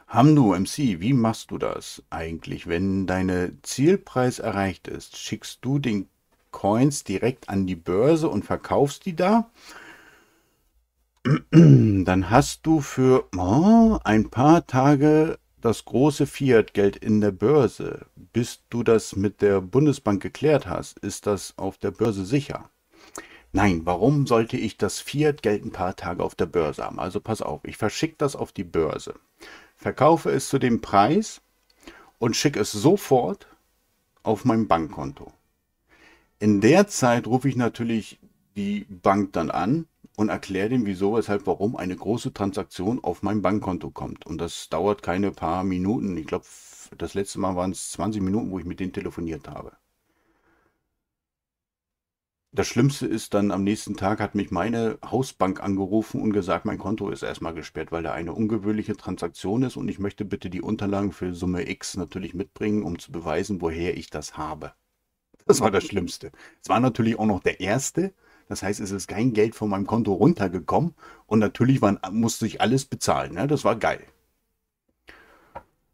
Hamdu MC, wie machst du das eigentlich? Wenn deine Zielpreis erreicht ist, schickst du den Coins direkt an die Börse und verkaufst die da, (clears throat) dann hast du für oh, ein paar Tage das große Fiat-Geld in der Börse. Bis du das mit der Bundesbank geklärt hast, ist das auf der Börse sicher. Nein, warum sollte ich das Fiat-Geld ein paar Tage auf der Börse haben? Also pass auf, ich verschicke das auf die Börse, verkaufe es zu dem Preis und schicke es sofort auf mein Bankkonto in der Zeit rufe ich natürlich die Bank dann an und erkläre dem, wieso, weshalb, warum eine große Transaktion auf mein Bankkonto kommt. Und das dauert keine paar Minuten. Ich glaube, das letzte Mal waren es 20 Minuten, wo ich mit denen telefoniert habe. Das Schlimmste ist dann, am nächsten Tag hat mich meine Hausbank angerufen und gesagt, mein Konto ist erstmal gesperrt, weil da eine ungewöhnliche Transaktion ist und ich möchte bitte die Unterlagen für Summe X natürlich mitbringen, um zu beweisen, woher ich das habe. Das war das Schlimmste. Es war natürlich auch noch der erste. Das heißt, es ist kein Geld von meinem Konto runtergekommen. Und natürlich waren, musste ich alles bezahlen. Ne? Das war geil.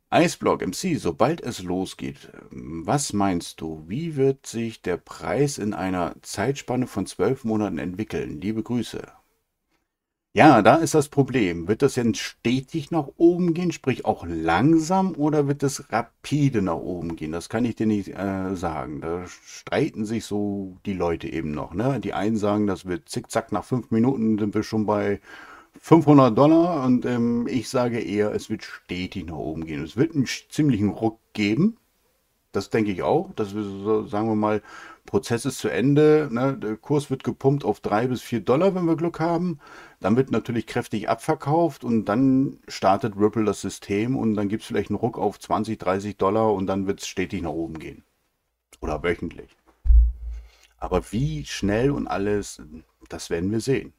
Eisblog MC, sobald es losgeht, ähm, was meinst du, wie wird sich der Preis in einer Zeitspanne von zwölf Monaten entwickeln? Liebe Grüße. Ja, da ist das Problem. Wird das jetzt stetig nach oben gehen, sprich auch langsam, oder wird es rapide nach oben gehen? Das kann ich dir nicht äh, sagen. Da streiten sich so die Leute eben noch. Ne? Die einen sagen, das wird zickzack, nach fünf Minuten sind wir schon bei 500 Dollar. Und ähm, ich sage eher, es wird stetig nach oben gehen. Es wird einen ziemlichen Ruck geben. Das denke ich auch. Das so, sagen wir mal, Prozess ist zu Ende. Ne? Der Kurs wird gepumpt auf drei bis vier Dollar, wenn wir Glück haben. Dann wird natürlich kräftig abverkauft und dann startet Ripple das System und dann gibt es vielleicht einen Ruck auf 20, 30 Dollar und dann wird es stetig nach oben gehen. Oder wöchentlich. Aber wie schnell und alles, das werden wir sehen.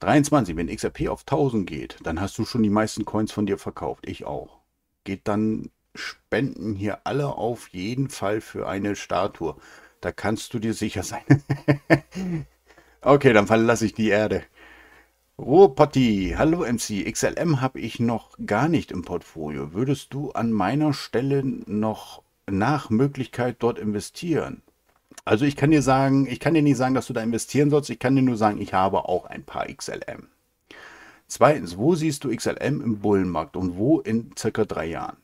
23, wenn XRP auf 1000 geht, dann hast du schon die meisten Coins von dir verkauft. Ich auch. Geht dann spenden hier alle auf jeden Fall für eine Statue. Da kannst du dir sicher sein. (laughs) Okay, dann verlasse ich die Erde. Ruhrpotti, hallo MC. XLM habe ich noch gar nicht im Portfolio. Würdest du an meiner Stelle noch nach Möglichkeit dort investieren? Also ich kann dir sagen, ich kann dir nicht sagen, dass du da investieren sollst. Ich kann dir nur sagen, ich habe auch ein paar XLM. Zweitens, wo siehst du XLM im Bullenmarkt und wo in circa drei Jahren?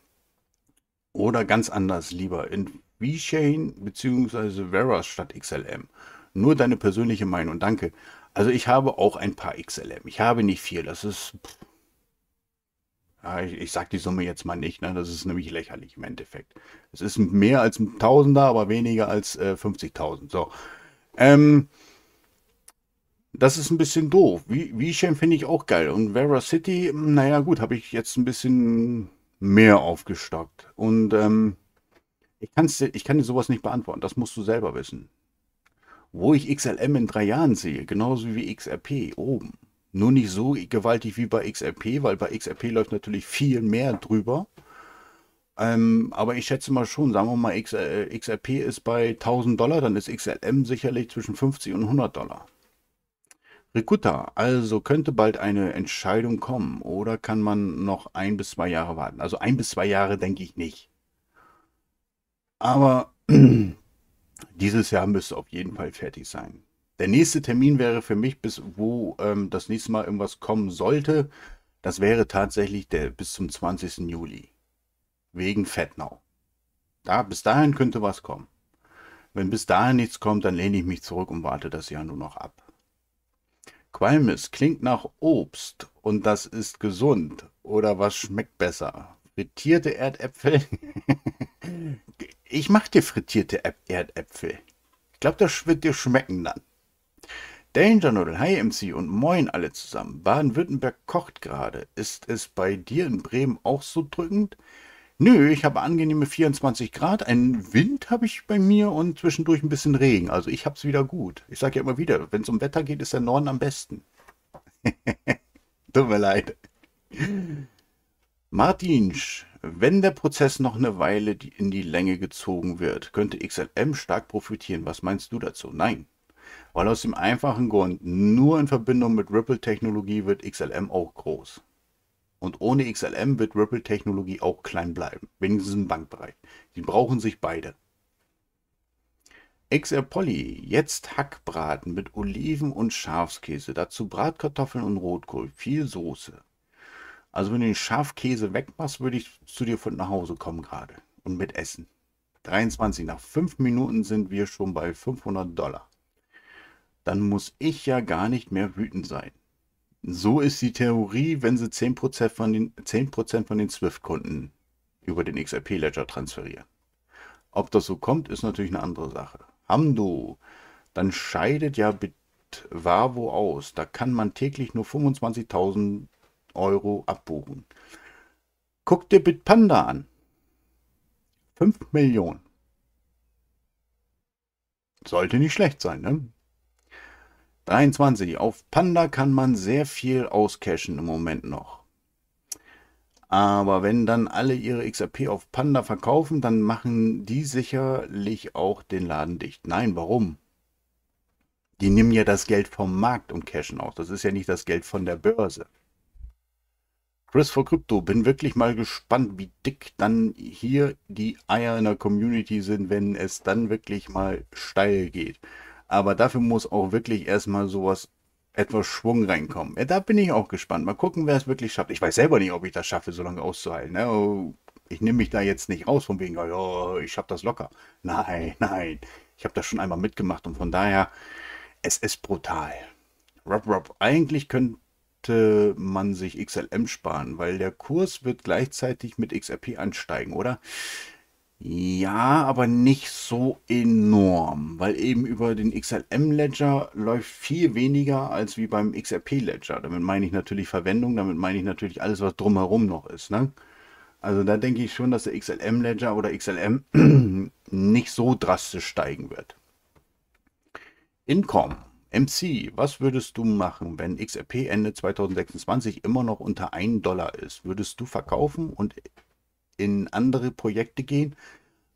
Oder ganz anders lieber, in V-Chain bzw. Veras statt XLM. Nur deine persönliche Meinung, danke. Also ich habe auch ein paar XLM. Ich habe nicht viel. Das ist. ich, ich sag die Summe jetzt mal nicht, ne? Das ist nämlich lächerlich im Endeffekt. Es ist mehr als ein Tausender, aber weniger als äh, 50.000. So. Ähm, das ist ein bisschen doof. Wie shame finde ich auch geil. Und Vera City, naja gut, habe ich jetzt ein bisschen mehr aufgestockt. Und ähm, ich, kann's, ich kann dir sowas nicht beantworten. Das musst du selber wissen wo ich XLM in drei Jahren sehe, genauso wie XRP oben. Nur nicht so gewaltig wie bei XRP, weil bei XRP läuft natürlich viel mehr drüber. Ähm, aber ich schätze mal schon, sagen wir mal, XRP äh, ist bei 1000 Dollar, dann ist XLM sicherlich zwischen 50 und 100 Dollar. Rikuta, also könnte bald eine Entscheidung kommen oder kann man noch ein bis zwei Jahre warten? Also ein bis zwei Jahre denke ich nicht. Aber (clears throat) Dieses Jahr müsste auf jeden Fall fertig sein. Der nächste Termin wäre für mich, bis wo ähm, das nächste Mal irgendwas kommen sollte, das wäre tatsächlich der bis zum 20. Juli. Wegen Fettnau. Da, bis dahin könnte was kommen. Wenn bis dahin nichts kommt, dann lehne ich mich zurück und warte das Jahr nur noch ab. Qualmis klingt nach Obst und das ist gesund. Oder was schmeckt besser? Frittierte Erdäpfel? (laughs) Ich mache dir frittierte Erdäpfel. Ich glaube, das wird dir schmecken dann. Danger Noodle, hi MC und moin alle zusammen. Baden-Württemberg kocht gerade. Ist es bei dir in Bremen auch so drückend? Nö, ich habe angenehme 24 Grad, einen Wind habe ich bei mir und zwischendurch ein bisschen Regen. Also ich hab's wieder gut. Ich sage ja immer wieder, wenn es um Wetter geht, ist der Norden am besten. (laughs) Tut mir leid. Martin wenn der Prozess noch eine Weile in die Länge gezogen wird, könnte XLM stark profitieren. Was meinst du dazu? Nein. Weil aus dem einfachen Grund, nur in Verbindung mit Ripple-Technologie wird XLM auch groß. Und ohne XLM wird Ripple-Technologie auch klein bleiben, wenigstens im Bankbereich. Die brauchen sich beide. XR Polly, jetzt Hackbraten mit Oliven und Schafskäse, dazu Bratkartoffeln und Rotkohl, viel Soße. Also wenn du den Schafkäse wegmachst, würde ich zu dir von nach Hause kommen gerade und mit essen. 23, nach 5 Minuten sind wir schon bei 500 Dollar. Dann muss ich ja gar nicht mehr wütend sein. So ist die Theorie, wenn sie 10% von den, 10 den Swift-Kunden über den XRP-Ledger transferieren. Ob das so kommt, ist natürlich eine andere Sache. Hamdo, dann scheidet ja Bitwavo aus. Da kann man täglich nur 25.000 Euro abbuchen. Guck dir Bitpanda an. 5 Millionen. Sollte nicht schlecht sein, ne? 23. Auf Panda kann man sehr viel auscashen im Moment noch. Aber wenn dann alle ihre XRP auf Panda verkaufen, dann machen die sicherlich auch den Laden dicht. Nein, warum? Die nehmen ja das Geld vom Markt und cashen aus. Das ist ja nicht das Geld von der Börse. Chris for Crypto, bin wirklich mal gespannt, wie dick dann hier die Eier in der Community sind, wenn es dann wirklich mal steil geht. Aber dafür muss auch wirklich erstmal sowas etwas Schwung reinkommen. Ja, da bin ich auch gespannt. Mal gucken, wer es wirklich schafft. Ich weiß selber nicht, ob ich das schaffe, so lange auszuhalten. Ne? Oh, ich nehme mich da jetzt nicht raus von wegen, oh, ich habe das locker. Nein, (laughs) nein. Ich habe das schon einmal mitgemacht und von daher, es ist brutal. Rob, Rob, eigentlich könnt könnte man sich XLM sparen, weil der Kurs wird gleichzeitig mit XRP ansteigen, oder? Ja, aber nicht so enorm, weil eben über den XLM-Ledger läuft viel weniger als wie beim XRP-Ledger. Damit meine ich natürlich Verwendung, damit meine ich natürlich alles, was drumherum noch ist. Ne? Also da denke ich schon, dass der XLM-Ledger oder XLM (clears throat) nicht so drastisch steigen wird. Income. MC, was würdest du machen, wenn XRP Ende 2026 immer noch unter 1 Dollar ist? Würdest du verkaufen und in andere Projekte gehen?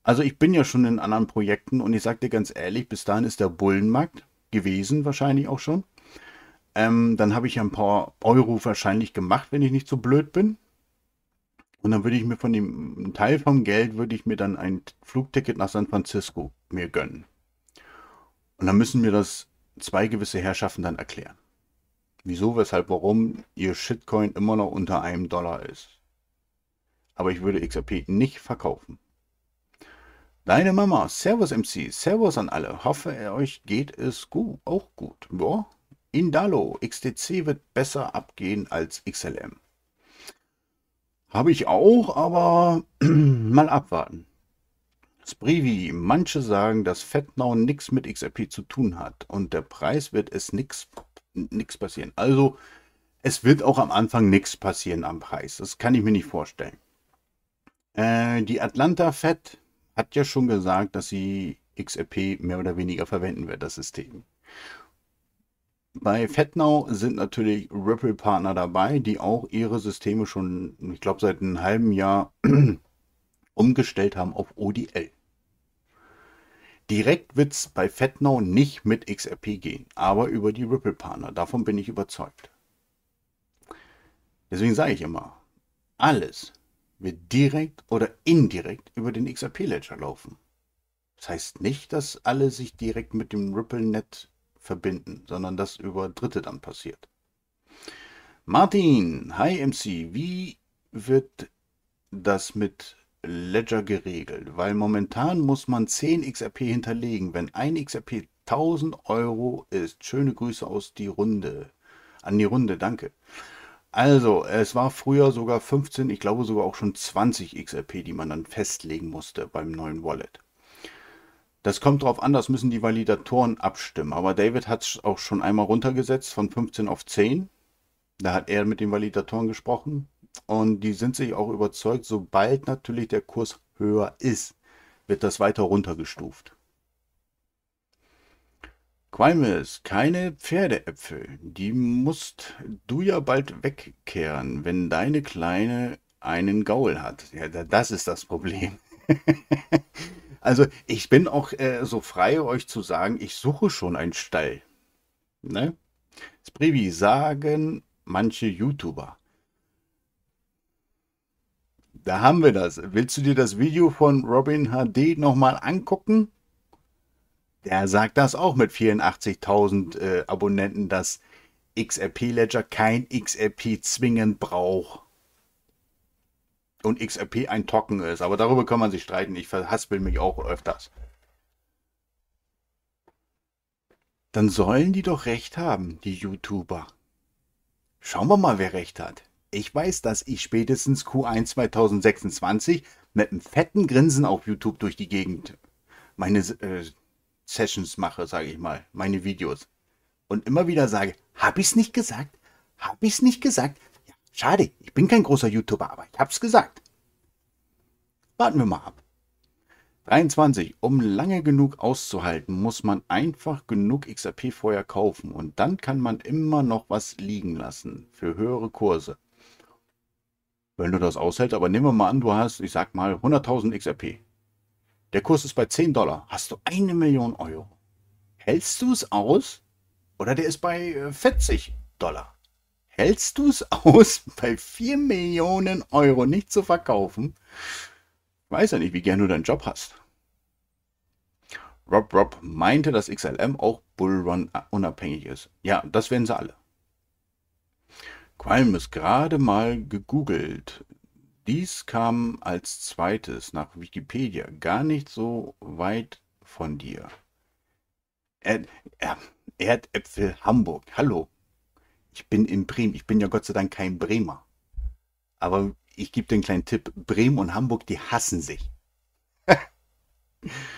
Also ich bin ja schon in anderen Projekten und ich sage dir ganz ehrlich, bis dahin ist der Bullenmarkt gewesen, wahrscheinlich auch schon. Ähm, dann habe ich ja ein paar Euro wahrscheinlich gemacht, wenn ich nicht so blöd bin. Und dann würde ich mir von dem einen Teil vom Geld, würde ich mir dann ein Flugticket nach San Francisco mir gönnen. Und dann müssen wir das zwei gewisse Herrschaften dann erklären. Wieso, weshalb, warum ihr Shitcoin immer noch unter einem Dollar ist. Aber ich würde XRP nicht verkaufen. Deine Mama, Servus MC, Servus an alle. Hoffe, euch geht es gut, auch gut. Boah. Indalo, XTC wird besser abgehen als XLM. Habe ich auch, aber (clears throat) mal abwarten. Sprivi, manche sagen, dass FedNow nichts mit XRP zu tun hat und der Preis wird es nichts passieren. Also es wird auch am Anfang nichts passieren am Preis. Das kann ich mir nicht vorstellen. Äh, die Atlanta Fed hat ja schon gesagt, dass sie XRP mehr oder weniger verwenden wird, das System. Bei FedNow sind natürlich Ripple-Partner dabei, die auch ihre Systeme schon, ich glaube, seit einem halben Jahr (clears throat) umgestellt haben auf ODL. Direkt wird es bei FedNow nicht mit XRP gehen, aber über die Ripple-Partner. Davon bin ich überzeugt. Deswegen sage ich immer, alles wird direkt oder indirekt über den XRP-Ledger laufen. Das heißt nicht, dass alle sich direkt mit dem Ripple-Net verbinden, sondern dass über Dritte dann passiert. Martin, hi MC, wie wird das mit Ledger geregelt, weil momentan muss man 10 XRP hinterlegen. Wenn ein XRP 1000 Euro ist, schöne Grüße aus die Runde. An die Runde, danke. Also, es war früher sogar 15, ich glaube sogar auch schon 20 XRP, die man dann festlegen musste beim neuen Wallet. Das kommt darauf an, das müssen die Validatoren abstimmen. Aber David hat es auch schon einmal runtergesetzt von 15 auf 10. Da hat er mit den Validatoren gesprochen. Und die sind sich auch überzeugt, sobald natürlich der Kurs höher ist, wird das weiter runtergestuft. Qualmes, keine Pferdeäpfel. Die musst du ja bald wegkehren, wenn deine Kleine einen Gaul hat. Ja, das ist das Problem. (laughs) also ich bin auch äh, so frei, euch zu sagen, ich suche schon einen Stall. Ne? Sprivi sagen manche YouTuber. Da haben wir das. Willst du dir das Video von Robin HD nochmal angucken? Der sagt das auch mit 84.000 äh, Abonnenten, dass XRP-Ledger kein XRP zwingend braucht. Und XRP ein Token ist. Aber darüber kann man sich streiten. Ich verhaspel mich auch öfters. Dann sollen die doch recht haben, die YouTuber. Schauen wir mal, wer recht hat. Ich weiß, dass ich spätestens Q1 2026 mit einem fetten Grinsen auf YouTube durch die Gegend meine äh, Sessions mache, sage ich mal, meine Videos. Und immer wieder sage, habe ich es nicht gesagt? Habe ich es nicht gesagt? Ja, schade, ich bin kein großer YouTuber, aber ich habe es gesagt. Warten wir mal ab. 23. Um lange genug auszuhalten, muss man einfach genug XRP vorher kaufen und dann kann man immer noch was liegen lassen für höhere Kurse wenn du das aushältst. Aber nehmen wir mal an, du hast, ich sag mal, 100.000 XRP. Der Kurs ist bei 10 Dollar. Hast du eine Million Euro? Hältst du es aus? Oder der ist bei 40 äh, Dollar. Hältst du es (laughs) aus, bei 4 Millionen Euro nicht zu verkaufen? Ich weiß ja nicht, wie gern du deinen Job hast. Rob Rob meinte, dass XLM auch Bullrun äh, unabhängig ist. Ja, das werden sie alle. Qualm ist gerade mal gegoogelt. Dies kam als zweites nach Wikipedia. Gar nicht so weit von dir. Er, er, Erdäpfel Hamburg. Hallo. Ich bin in Bremen. Ich bin ja Gott sei Dank kein Bremer. Aber ich gebe dir einen kleinen Tipp. Bremen und Hamburg, die hassen sich. (laughs)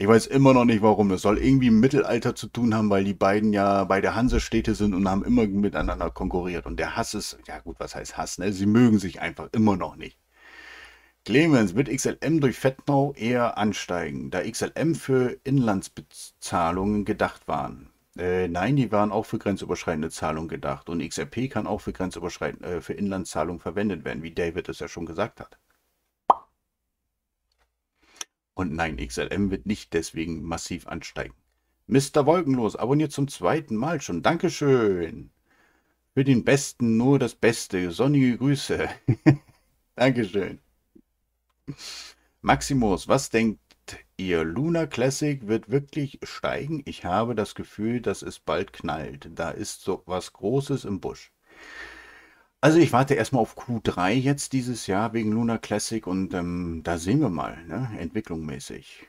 Ich weiß immer noch nicht warum. Das soll irgendwie im Mittelalter zu tun haben, weil die beiden ja bei der Hansestädte sind und haben immer miteinander konkurriert. Und der Hass ist, ja gut, was heißt Hass, ne? Sie mögen sich einfach immer noch nicht. Clemens, wird XLM durch Fettnau eher ansteigen, da XLM für Inlandsbezahlungen gedacht waren? Äh, nein, die waren auch für grenzüberschreitende Zahlungen gedacht. Und XRP kann auch für grenzüberschreitende, äh, für Inlandszahlungen verwendet werden, wie David es ja schon gesagt hat. Und nein, XLM wird nicht deswegen massiv ansteigen. Mr. Wolkenlos abonniert zum zweiten Mal schon. Dankeschön. Für den Besten nur das Beste. Sonnige Grüße. (laughs) Dankeschön. Maximus, was denkt ihr? Luna Classic wird wirklich steigen? Ich habe das Gefühl, dass es bald knallt. Da ist so was Großes im Busch. Also ich warte erstmal auf Q3 jetzt dieses Jahr wegen Luna Classic und ähm, da sehen wir mal, ne? entwicklungsmäßig.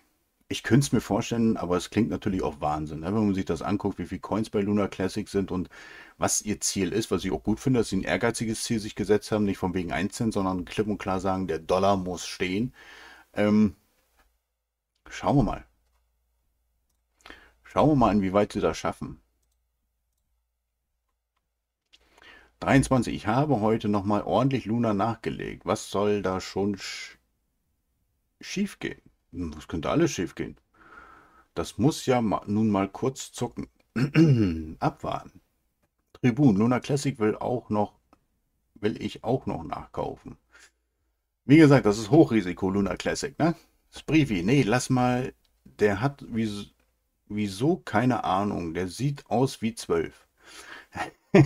Ich könnte es mir vorstellen, aber es klingt natürlich auch Wahnsinn, ne? wenn man sich das anguckt, wie viele Coins bei Luna Classic sind und was ihr Ziel ist, was ich auch gut finde, dass sie ein ehrgeiziges Ziel sich gesetzt haben, nicht von wegen 1 Cent, sondern klipp und klar sagen, der Dollar muss stehen. Ähm, schauen wir mal. Schauen wir mal, inwieweit sie das schaffen. 23. Ich habe heute nochmal ordentlich Luna nachgelegt. Was soll da schon sch schief gehen? Das hm, könnte alles schief gehen. Das muss ja ma nun mal kurz zucken. (clears throat) Abwarten. Tribun, Luna Classic will auch noch, will ich auch noch nachkaufen. Wie gesagt, das ist Hochrisiko, Luna Classic, ne? Sprivi, nee, lass mal, der hat wieso, wieso keine Ahnung, der sieht aus wie 12. (laughs)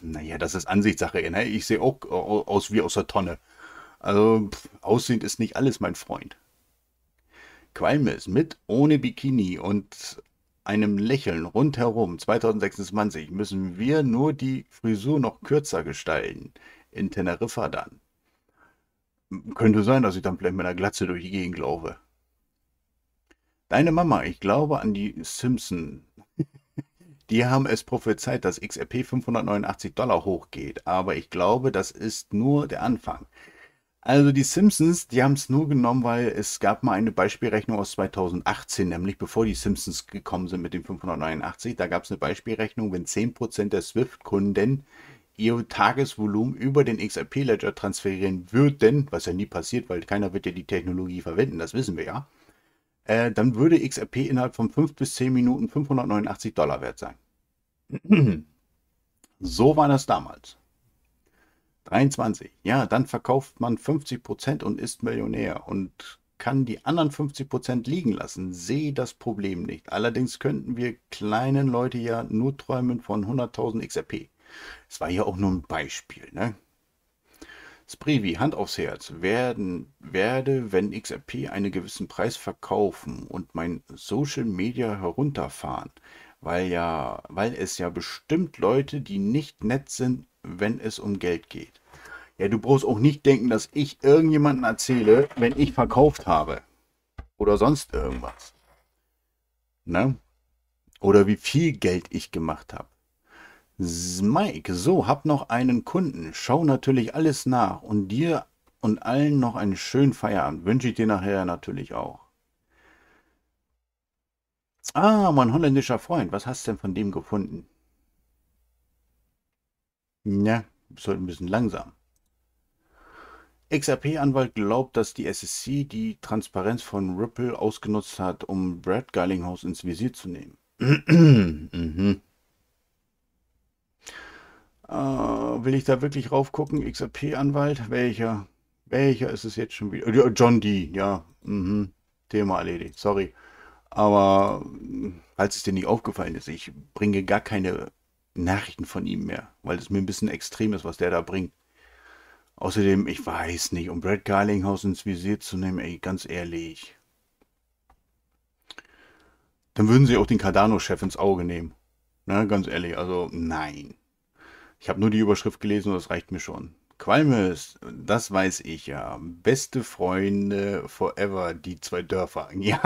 naja, das ist Ansichtssache. Ne? Ich sehe auch äh, aus wie aus der Tonne. Also, aussehend ist nicht alles, mein Freund. Qualme ist mit, ohne Bikini und einem Lächeln rundherum 2026 müssen wir nur die Frisur noch kürzer gestalten. In Teneriffa dann. Könnte sein, dass ich dann vielleicht mit einer Glatze durch die Gegend laufe. Deine Mama, ich glaube an die Simpson. Die haben es prophezeit, dass XRP 589 Dollar hochgeht, aber ich glaube, das ist nur der Anfang. Also die Simpsons, die haben es nur genommen, weil es gab mal eine Beispielrechnung aus 2018, nämlich bevor die Simpsons gekommen sind mit dem 589, da gab es eine Beispielrechnung, wenn 10% der SWIFT-Kunden ihr Tagesvolumen über den XRP-Ledger transferieren würden, was ja nie passiert, weil keiner wird ja die Technologie verwenden, das wissen wir ja äh, dann würde XRP innerhalb von 5 bis 10 Minuten 589 Dollar wert sein. (clears throat) so war das damals. 23. Ja, dann verkauft man 50% Prozent und ist Millionär und kann die anderen 50% Prozent liegen lassen. Sehe das Problem nicht. Allerdings könnten wir kleinen Leute ja nur träumen von 100.000 XRP. Es war ja auch nur ein Beispiel. Ne? Spreevi, Hand aufs Herz, werden, werde, wenn XRP einen gewissen Preis verkaufen und mein Social Media herunterfahren, weil ja, weil es ja bestimmt Leute, die nicht nett sind, wenn es um Geld geht. Ja, du brauchst auch nicht denken, dass ich irgendjemanden erzähle, wenn ich verkauft habe. Oder sonst irgendwas. Ne? Oder wie viel Geld ich gemacht habe. Mike, so, hab noch einen Kunden. Schau natürlich alles nach und dir und allen noch einen schönen Feierabend. Wünsche ich dir nachher natürlich auch. Ah, mein holländischer Freund, was hast du denn von dem gefunden? Na, bist heute ein bisschen langsam. XRP-Anwalt glaubt, dass die SSC die Transparenz von Ripple ausgenutzt hat, um Brad Geilinghaus ins Visier zu nehmen. (clears throat) mhm. Äh, will ich da wirklich raufgucken? XRP-Anwalt? Welcher? Welcher ist es jetzt schon wieder? John Dee, Ja, mhm. Thema erledigt. Sorry. Aber äh, falls es dir nicht aufgefallen ist, ich bringe gar keine Nachrichten von ihm mehr, weil es mir ein bisschen extrem ist, was der da bringt. Außerdem, ich weiß nicht, um Brad Garlinghaus ins Visier zu nehmen, ey, ganz ehrlich. Dann würden sie auch den Cardano-Chef ins Auge nehmen. Na, ganz ehrlich, also nein. Ich habe nur die Überschrift gelesen und das reicht mir schon. Qualmes, das weiß ich ja. Beste Freunde forever, die zwei Dörfer. (laughs) Ja.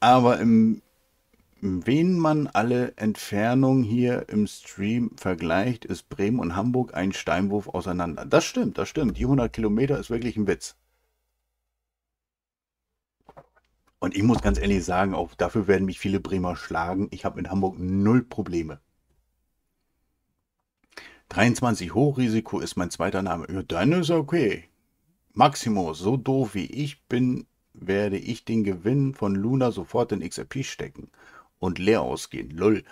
Aber im, wen man alle Entfernungen hier im Stream vergleicht, ist Bremen und Hamburg ein Steinwurf auseinander. Das stimmt, das stimmt. Die 100 Kilometer ist wirklich ein Witz. Und ich muss ganz ehrlich sagen, auch dafür werden mich viele Bremer schlagen. Ich habe mit Hamburg null Probleme. 23 Hochrisiko ist mein zweiter Name. Ja, dann ist okay. Maximo, so doof wie ich bin, werde ich den Gewinn von Luna sofort in XRP stecken und leer ausgehen. Lull.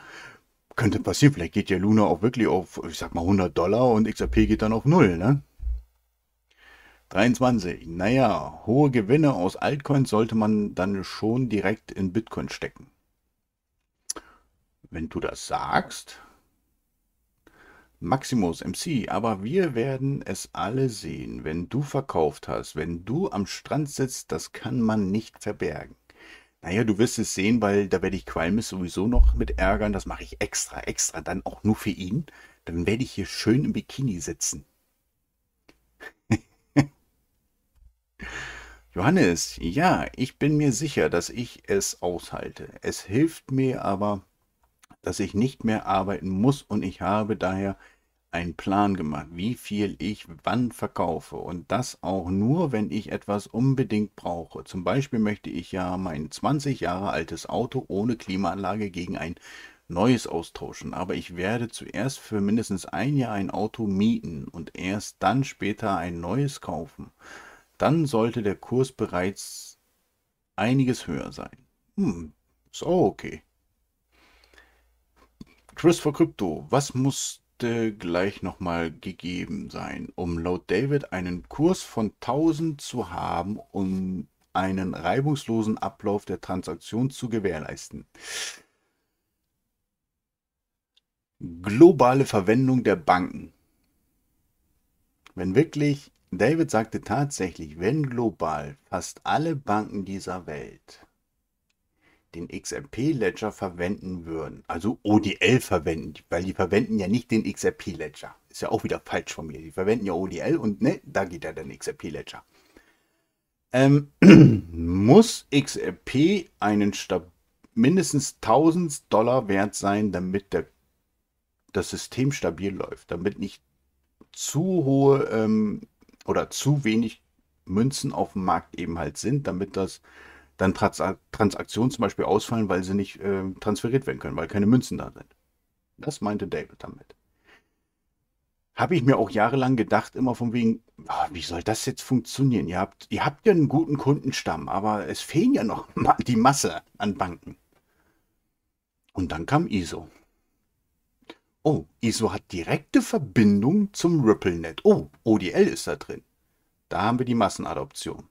Könnte passieren, vielleicht geht ja Luna auch wirklich auf, ich sag mal 100 Dollar und XRP geht dann auf Null, ne? 23. Naja, hohe Gewinne aus Altcoins sollte man dann schon direkt in Bitcoin stecken. Wenn du das sagst, Maximus MC, aber wir werden es alle sehen, wenn du verkauft hast, wenn du am Strand sitzt, das kann man nicht verbergen. Naja, du wirst es sehen, weil da werde ich Qualmis sowieso noch mit ärgern, das mache ich extra, extra, dann auch nur für ihn. Dann werde ich hier schön im Bikini sitzen. (laughs) Johannes, ja, ich bin mir sicher, dass ich es aushalte. Es hilft mir aber, dass ich nicht mehr arbeiten muss und ich habe daher einen Plan gemacht, wie viel ich wann verkaufe und das auch nur, wenn ich etwas unbedingt brauche. Zum Beispiel möchte ich ja mein 20 Jahre altes Auto ohne Klimaanlage gegen ein neues austauschen, aber ich werde zuerst für mindestens ein Jahr ein Auto mieten und erst dann später ein neues kaufen. Dann sollte der Kurs bereits einiges höher sein. Hm, ist auch okay. Chris for Crypto, was muss müsste gleich nochmal gegeben sein, um laut David einen Kurs von 1000 zu haben, um einen reibungslosen Ablauf der Transaktion zu gewährleisten. Globale Verwendung der Banken. Wenn wirklich, David sagte tatsächlich, wenn global fast alle Banken dieser Welt den XMP-Ledger verwenden würden, also ODL verwenden, weil die verwenden ja nicht den XRP-Ledger. Ist ja auch wieder falsch von mir. Die verwenden ja ODL und ne, da geht ja der XRP-Ledger. Ähm, (clears throat) muss XRP einen Stab mindestens 1000 Dollar wert sein, damit der, das System stabil läuft, damit nicht zu hohe ähm, oder zu wenig Münzen auf dem Markt eben halt sind, damit das dann Trans Transaktionen zum Beispiel ausfallen, weil sie nicht äh, transferiert werden können, weil keine Münzen da sind. Das meinte David damit. Habe ich mir auch jahrelang gedacht, immer von wegen, oh, wie soll das jetzt funktionieren? Ihr habt, ihr habt ja einen guten Kundenstamm, aber es fehlen ja noch die Masse an Banken. Und dann kam ISO. Oh, ISO hat direkte Verbindung zum Ripple-Net. Oh, ODL ist da drin. Da haben wir die Massenadoption.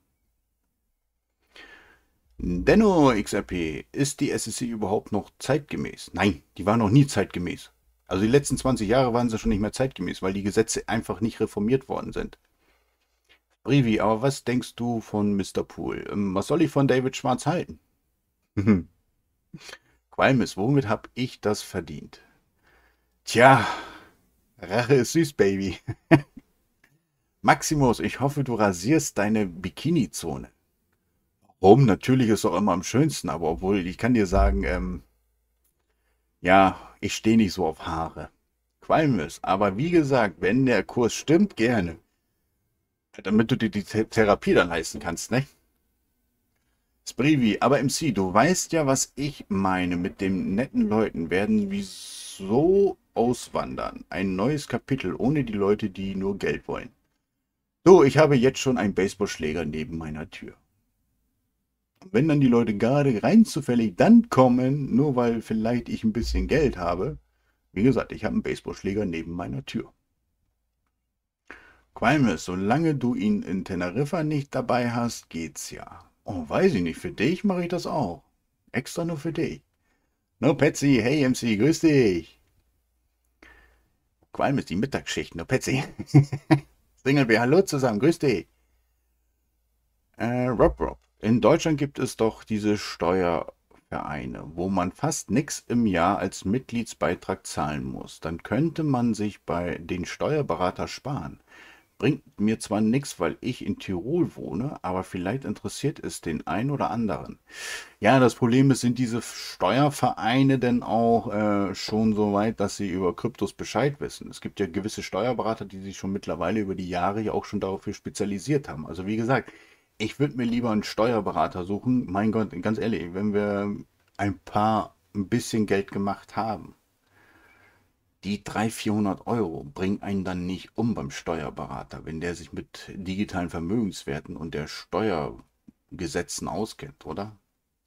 Denno XRP, ist die SSC überhaupt noch zeitgemäß? Nein, die war noch nie zeitgemäß. Also die letzten 20 Jahre waren sie schon nicht mehr zeitgemäß, weil die Gesetze einfach nicht reformiert worden sind. Brivi, aber was denkst du von Mr. Poole? Ähm, was soll ich von David Schwarz halten? (laughs) Qualmis, womit hab ich das verdient? Tja, Rache ist süß, Baby. (laughs) Maximus, ich hoffe, du rasierst deine Bikini-Zone. Rom natürlich ist auch immer am schönsten, aber obwohl, ich kann dir sagen, ähm, ja, ich stehe nicht so auf Haare. Qualm ist. Aber wie gesagt, wenn der Kurs stimmt, gerne. Damit du dir die Th Therapie dann leisten kannst, ne? Sprivi, aber MC, du weißt ja, was ich meine. Mit den netten Leuten werden wir so auswandern. Ein neues Kapitel ohne die Leute, die nur Geld wollen. So, ich habe jetzt schon einen Baseballschläger neben meiner Tür. Und wenn dann die Leute gerade rein zufällig dann kommen, nur weil vielleicht ich ein bisschen Geld habe, wie gesagt, ich habe einen Baseballschläger neben meiner Tür. Qualmes, solange du ihn in Teneriffa nicht dabei hast, geht's ja. Oh, weiß ich nicht, für dich mache ich das auch. Extra nur für dich. No Patsy, hey MC, grüß dich. Qualmes, die Mittagsschicht, no Patsy. (laughs) Single, hallo zusammen, grüß dich. Äh, Rob Rob. In Deutschland gibt es doch diese Steuervereine, wo man fast nichts im Jahr als Mitgliedsbeitrag zahlen muss. Dann könnte man sich bei den Steuerberater sparen. Bringt mir zwar nichts, weil ich in Tirol wohne, aber vielleicht interessiert es den einen oder anderen. Ja, das Problem ist, sind diese Steuervereine denn auch äh, schon so weit, dass sie über Kryptos Bescheid wissen? Es gibt ja gewisse Steuerberater, die sich schon mittlerweile über die Jahre ja auch schon darauf spezialisiert haben. Also wie gesagt, ich würde mir lieber einen Steuerberater suchen. Mein Gott, ganz ehrlich, wenn wir ein paar ein bisschen Geld gemacht haben, die 300, 400 Euro bringen einen dann nicht um beim Steuerberater, wenn der sich mit digitalen Vermögenswerten und der Steuergesetzen auskennt, oder?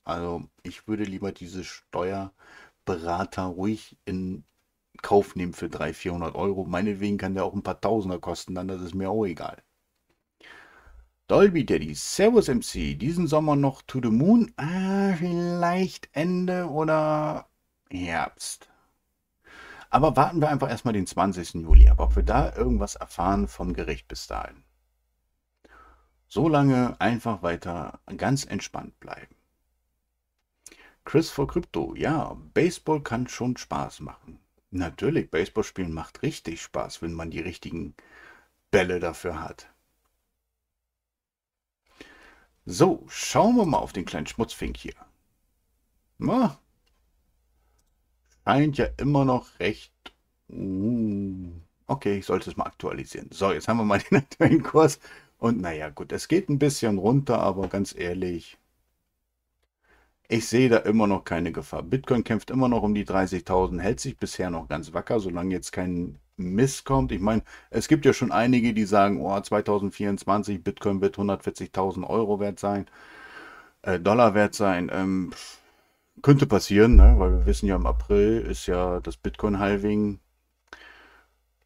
Also ich würde lieber diese Steuerberater ruhig in Kauf nehmen für 300, 400 Euro. Meinetwegen kann der auch ein paar Tausender kosten, dann das ist mir auch egal. Dolby Daddy, Servus MC, diesen Sommer noch To The Moon, ah, vielleicht Ende oder Herbst. Aber warten wir einfach erstmal den 20. Juli ab, ob wir da irgendwas erfahren vom Gericht bis dahin. So lange einfach weiter ganz entspannt bleiben. Chris for Crypto, ja, Baseball kann schon Spaß machen. Natürlich, Baseball spielen macht richtig Spaß, wenn man die richtigen Bälle dafür hat. So, schauen wir mal auf den kleinen Schmutzfink hier. Na, scheint ja immer noch recht... Uh, okay, ich sollte es mal aktualisieren. So, jetzt haben wir mal (laughs) den aktuellen Kurs. Und naja, gut, es geht ein bisschen runter, aber ganz ehrlich, ich sehe da immer noch keine Gefahr. Bitcoin kämpft immer noch um die 30.000, hält sich bisher noch ganz wacker, solange jetzt kein misskommt. Ich meine, es gibt ja schon einige, die sagen, oh, 2024 Bitcoin wird 140.000 Euro wert sein, äh, Dollar wert sein. Ähm, könnte passieren, ne? weil wir wissen ja, im April ist ja das Bitcoin-Halving.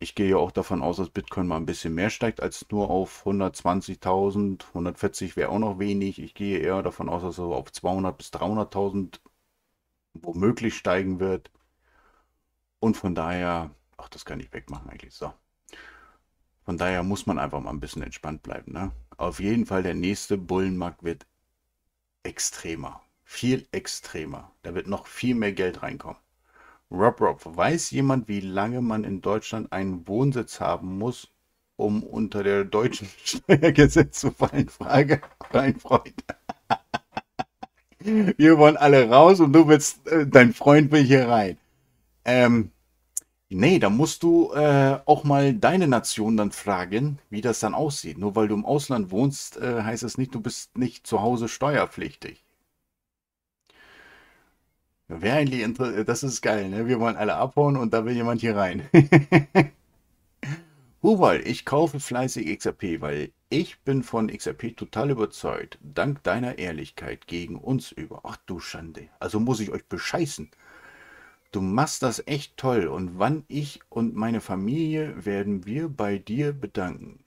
Ich gehe ja auch davon aus, dass Bitcoin mal ein bisschen mehr steigt als nur auf 120.000. 140 wäre auch noch wenig. Ich gehe eher davon aus, dass er auf 200 bis 300.000 womöglich steigen wird. Und von daher Ach, das kann ich wegmachen eigentlich. So. Von daher muss man einfach mal ein bisschen entspannt bleiben. Ne? Auf jeden Fall, der nächste Bullenmarkt wird extremer. Viel extremer. Da wird noch viel mehr Geld reinkommen. Rob Rob, weiß jemand, wie lange man in Deutschland einen Wohnsitz haben muss, um unter der deutschen (laughs) Steuergesetz zu fallen? Frage. Dein Freund. (laughs) Wir wollen alle raus und du willst, äh, dein Freund will hier rein. Ähm, Nee, da musst du äh, auch mal deine Nation dann fragen, wie das dann aussieht. Nur weil du im Ausland wohnst, äh, heißt es nicht, du bist nicht zu Hause steuerpflichtig. Wäre eigentlich interessant. Äh, das ist geil, ne? Wir wollen alle abhauen und da will jemand hier rein. (laughs) Huwal, ich kaufe fleißig XRP, weil ich bin von XRP total überzeugt. Dank deiner Ehrlichkeit gegen uns über. Ach du Schande. Also muss ich euch bescheißen. Du machst das echt toll und wann ich und meine Familie werden wir bei dir bedanken.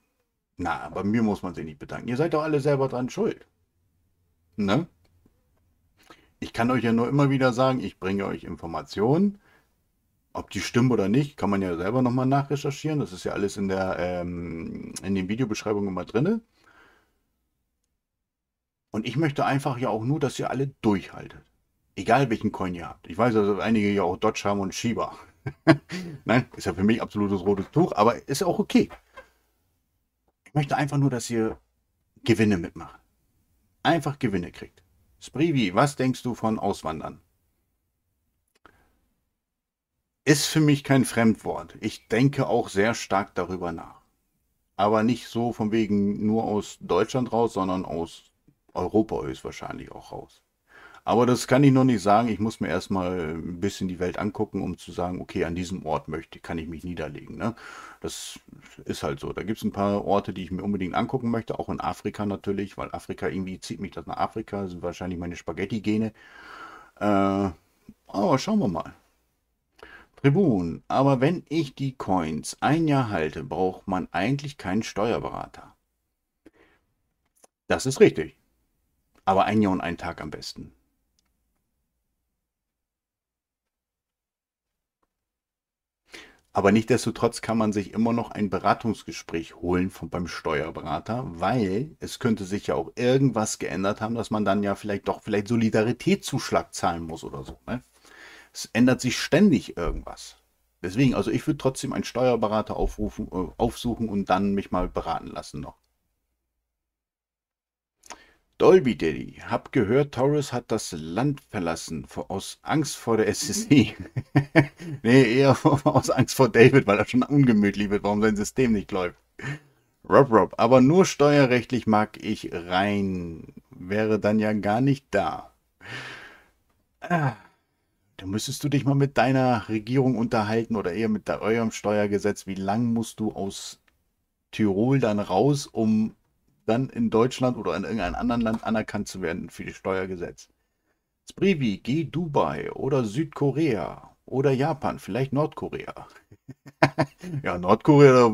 Na, aber mir muss man sich nicht bedanken. Ihr seid doch alle selber dran schuld. Ne? Ich kann euch ja nur immer wieder sagen, ich bringe euch Informationen. Ob die stimmen oder nicht, kann man ja selber nochmal nachrecherchieren. Das ist ja alles in der ähm, in den Videobeschreibungen immer drin. Und ich möchte einfach ja auch nur, dass ihr alle durchhaltet egal welchen Coin ihr habt. Ich weiß, dass einige ja auch Dodge haben und Shiba. (laughs) Nein, ist ja für mich absolutes rotes Tuch, aber ist auch okay. Ich möchte einfach nur, dass ihr Gewinne mitmacht. Einfach Gewinne kriegt. Sprivi, was denkst du von Auswandern? Ist für mich kein Fremdwort. Ich denke auch sehr stark darüber nach. Aber nicht so von wegen nur aus Deutschland raus, sondern aus Europa höchstwahrscheinlich auch raus. Aber das kann ich noch nicht sagen. Ich muss mir erstmal ein bisschen die Welt angucken, um zu sagen, okay, an diesem Ort möchte, kann ich mich niederlegen. Ne? Das ist halt so. Da gibt es ein paar Orte, die ich mir unbedingt angucken möchte, auch in Afrika natürlich, weil Afrika irgendwie zieht mich das nach Afrika, das sind wahrscheinlich meine Spaghetti-Gene. Äh, aber schauen wir mal. Tribun, aber wenn ich die Coins ein Jahr halte, braucht man eigentlich keinen Steuerberater. Das ist richtig. Aber ein Jahr und einen Tag am besten. Aber nichtsdestotrotz kann man sich immer noch ein Beratungsgespräch holen von, beim Steuerberater, weil es könnte sich ja auch irgendwas geändert haben, dass man dann ja vielleicht doch vielleicht Solidaritätszuschlag zahlen muss oder so. Ne? Es ändert sich ständig irgendwas. Deswegen, also ich würde trotzdem einen Steuerberater aufrufen, äh, aufsuchen und dann mich mal beraten lassen noch. Dolby Daddy, hab gehört, Taurus hat das Land verlassen vor, aus Angst vor der SEC. Mhm. (laughs) nee, eher (laughs) aus Angst vor David, weil er schon ungemütlich wird, warum sein System nicht läuft. Rob Rob, aber nur steuerrechtlich mag ich rein. Wäre dann ja gar nicht da. Ah. da müsstest du dich mal mit deiner Regierung unterhalten oder eher mit eurem Steuergesetz. Wie lang musst du aus Tirol dann raus, um dann in Deutschland oder in irgendeinem anderen Land anerkannt zu werden für das Steuergesetz. Sprivi, geh Dubai oder Südkorea oder Japan, vielleicht Nordkorea. (laughs) ja, Nordkorea,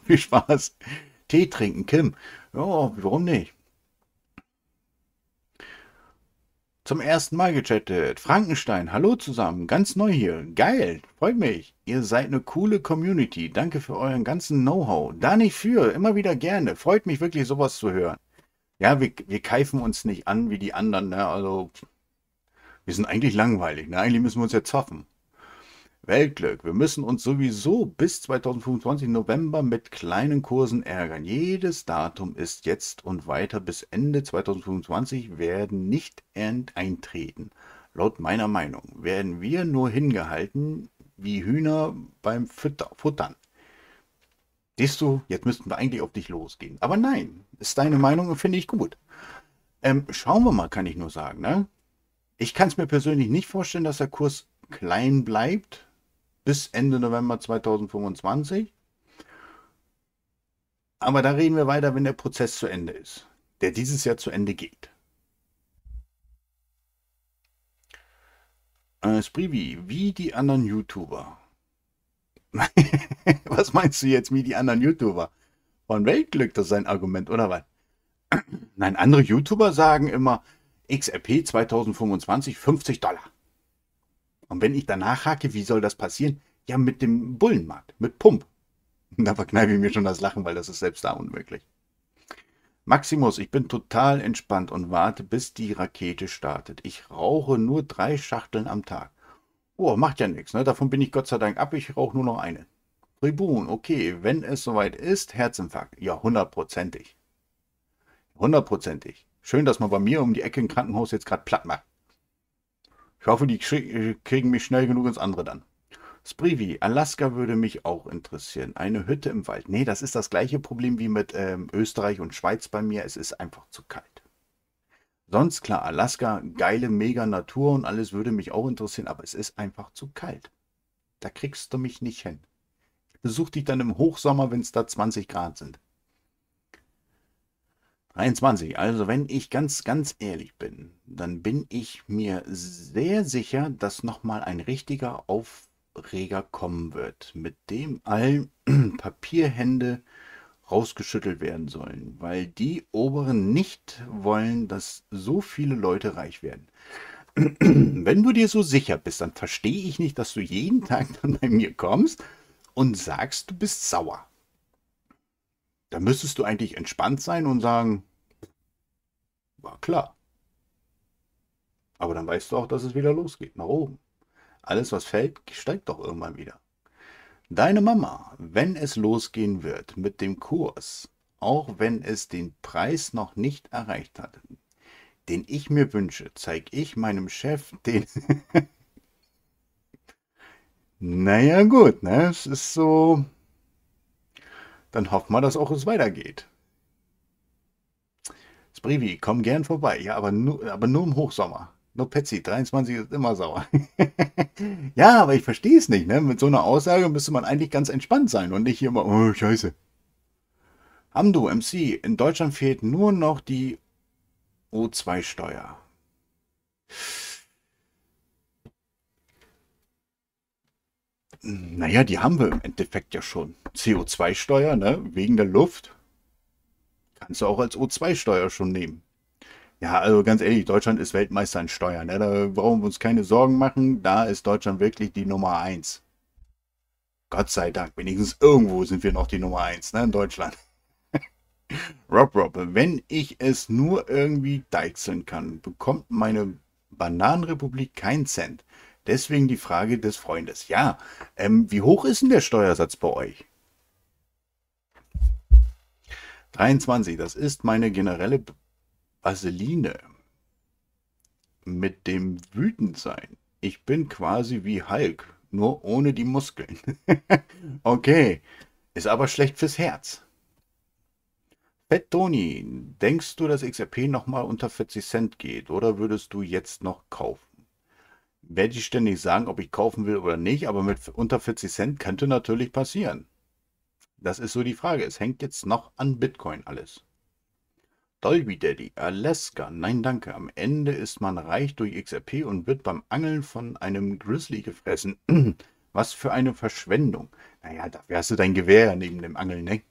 (laughs) viel Spaß. Tee trinken, Kim. Ja, warum nicht? zum ersten Mal gechattet. Frankenstein, hallo zusammen, ganz neu hier. Geil, freut mich. Ihr seid eine coole Community. Danke für euren ganzen Know-how. Da nicht für, immer wieder gerne. Freut mich wirklich, sowas zu hören. Ja, wir, wir keifen uns nicht an wie die anderen, ne? Also, wir sind eigentlich langweilig, ne? Eigentlich müssen wir uns jetzt hoffen. Weltglück. Wir müssen uns sowieso bis 2025 November mit kleinen Kursen ärgern. Jedes Datum ist jetzt und weiter bis Ende 2025 werden nicht eintreten. Laut meiner Meinung werden wir nur hingehalten wie Hühner beim Futtern. Siehst du, jetzt müssten wir eigentlich auf dich losgehen. Aber nein, ist deine Meinung und finde ich gut. Ähm, schauen wir mal, kann ich nur sagen. Ne? Ich kann es mir persönlich nicht vorstellen, dass der Kurs klein bleibt bis Ende November 2025. Aber da reden wir weiter, wenn der Prozess zu Ende ist, der dieses Jahr zu Ende geht. Äh, Sprivi, wie die anderen YouTuber. (laughs) was meinst du jetzt wie die anderen YouTuber? Von Weltglück, das ist ein Argument, oder was? (clears throat) Nein, andere YouTuber sagen immer XRP 2025 50 Dollar. Und wenn ich danach hake, wie soll das passieren? Ja, mit dem Bullenmarkt, mit Pump. (laughs) Da verkneife ich mir schon das Lachen, weil das ist selbst da unmöglich. Maximus, ich bin total entspannt und warte, bis die Rakete startet. Ich rauche nur drei Schachteln am Tag. Oh, macht ja nichts, ne? Davon bin ich Gott sei Dank ab, ich rauche nur noch eine. Tribun, okay, wenn es soweit ist, Herzinfarkt. Ja, hundertprozentig. Hundertprozentig. Schön, dass man bei mir um die Ecke im Krankenhaus jetzt gerade platt macht. Ich hoffe, die äh, kriegen mich schnell genug ins andere dann. Sprivi, Alaska würde mich auch interessieren. Eine Hütte im Wald. Nee, das ist das gleiche Problem wie mit ähm, Österreich und Schweiz bei mir. Es ist einfach zu kalt. Sonst klar, Alaska, geile, mega Natur und alles würde mich auch interessieren, aber es ist einfach zu kalt. Da kriegst du mich nicht hin. Ich besuche dich dann im Hochsommer, wenn es da 20 Grad sind. 21. Also wenn ich ganz, ganz ehrlich bin, dann bin ich mir sehr sicher, dass nochmal ein richtiger Aufreger kommen wird, mit dem allen (clears throat) Papierhände rausgeschüttelt werden sollen, weil die Oberen nicht wollen, dass so viele Leute reich werden. (clears throat) Wenn du dir so sicher bist, dann verstehe ich nicht, dass du jeden Tag dann bei mir kommst und sagst, du bist sauer. Da müsstest du eigentlich entspannt sein und sagen, war klar. Aber dann weißt du auch, dass es wieder losgeht, nach oben. Alles, was fällt, steigt doch irgendwann wieder. Deine Mama, wenn es losgehen wird mit dem Kurs, auch wenn es den Preis noch nicht erreicht hat, den ich mir wünsche, zeige ich meinem Chef den. (laughs) naja, gut, ne? Es ist so. Dann hoffen wir, dass auch es weitergeht. Sprivi, komm gern vorbei. Ja, aber nur, aber nur im Hochsommer. Nur Petsy, 23 ist immer sauer. (laughs) ja, aber ich verstehe es nicht. Ne? Mit so einer Aussage müsste man eigentlich ganz entspannt sein und nicht hier immer, oh, scheiße. Amdo, MC, in Deutschland fehlt nur noch die O2-Steuer. Naja, die haben wir im Endeffekt ja schon. CO2-Steuer, ne? Wegen der Luft. Kannst du auch als O2-Steuer schon nehmen. Ja, also ganz ehrlich, Deutschland ist Weltmeister in Steuern. Ne? Da brauchen wir uns keine Sorgen machen. Da ist Deutschland wirklich die Nummer 1. Gott sei Dank, wenigstens irgendwo sind wir noch die Nummer 1 ne? In Deutschland. (laughs) Rob Rob, wenn ich es nur irgendwie deichseln kann, bekommt meine Bananenrepublik keinen Cent. Deswegen die Frage des Freundes. Ja, ähm, wie hoch ist denn der Steuersatz bei euch? 23, das ist meine generelle Vaseline mit dem Wütendsein. Ich bin quasi wie Hulk, nur ohne die Muskeln. (laughs) okay, ist aber schlecht fürs Herz. Fett Toni, denkst du, dass XRP nochmal unter 40 Cent geht oder würdest du jetzt noch kaufen? werde ich ständig sagen, ob ich kaufen will oder nicht, aber mit unter 40 Cent könnte natürlich passieren. Das ist so die Frage. Es hängt jetzt noch an Bitcoin alles. Dolby Daddy, Alaska, nein danke. Am Ende ist man reich durch XRP und wird beim Angeln von einem Grizzly gefressen. (clears throat) Was für eine Verschwendung. Naja, dafür hast du dein Gewehr neben dem Angeln, ne?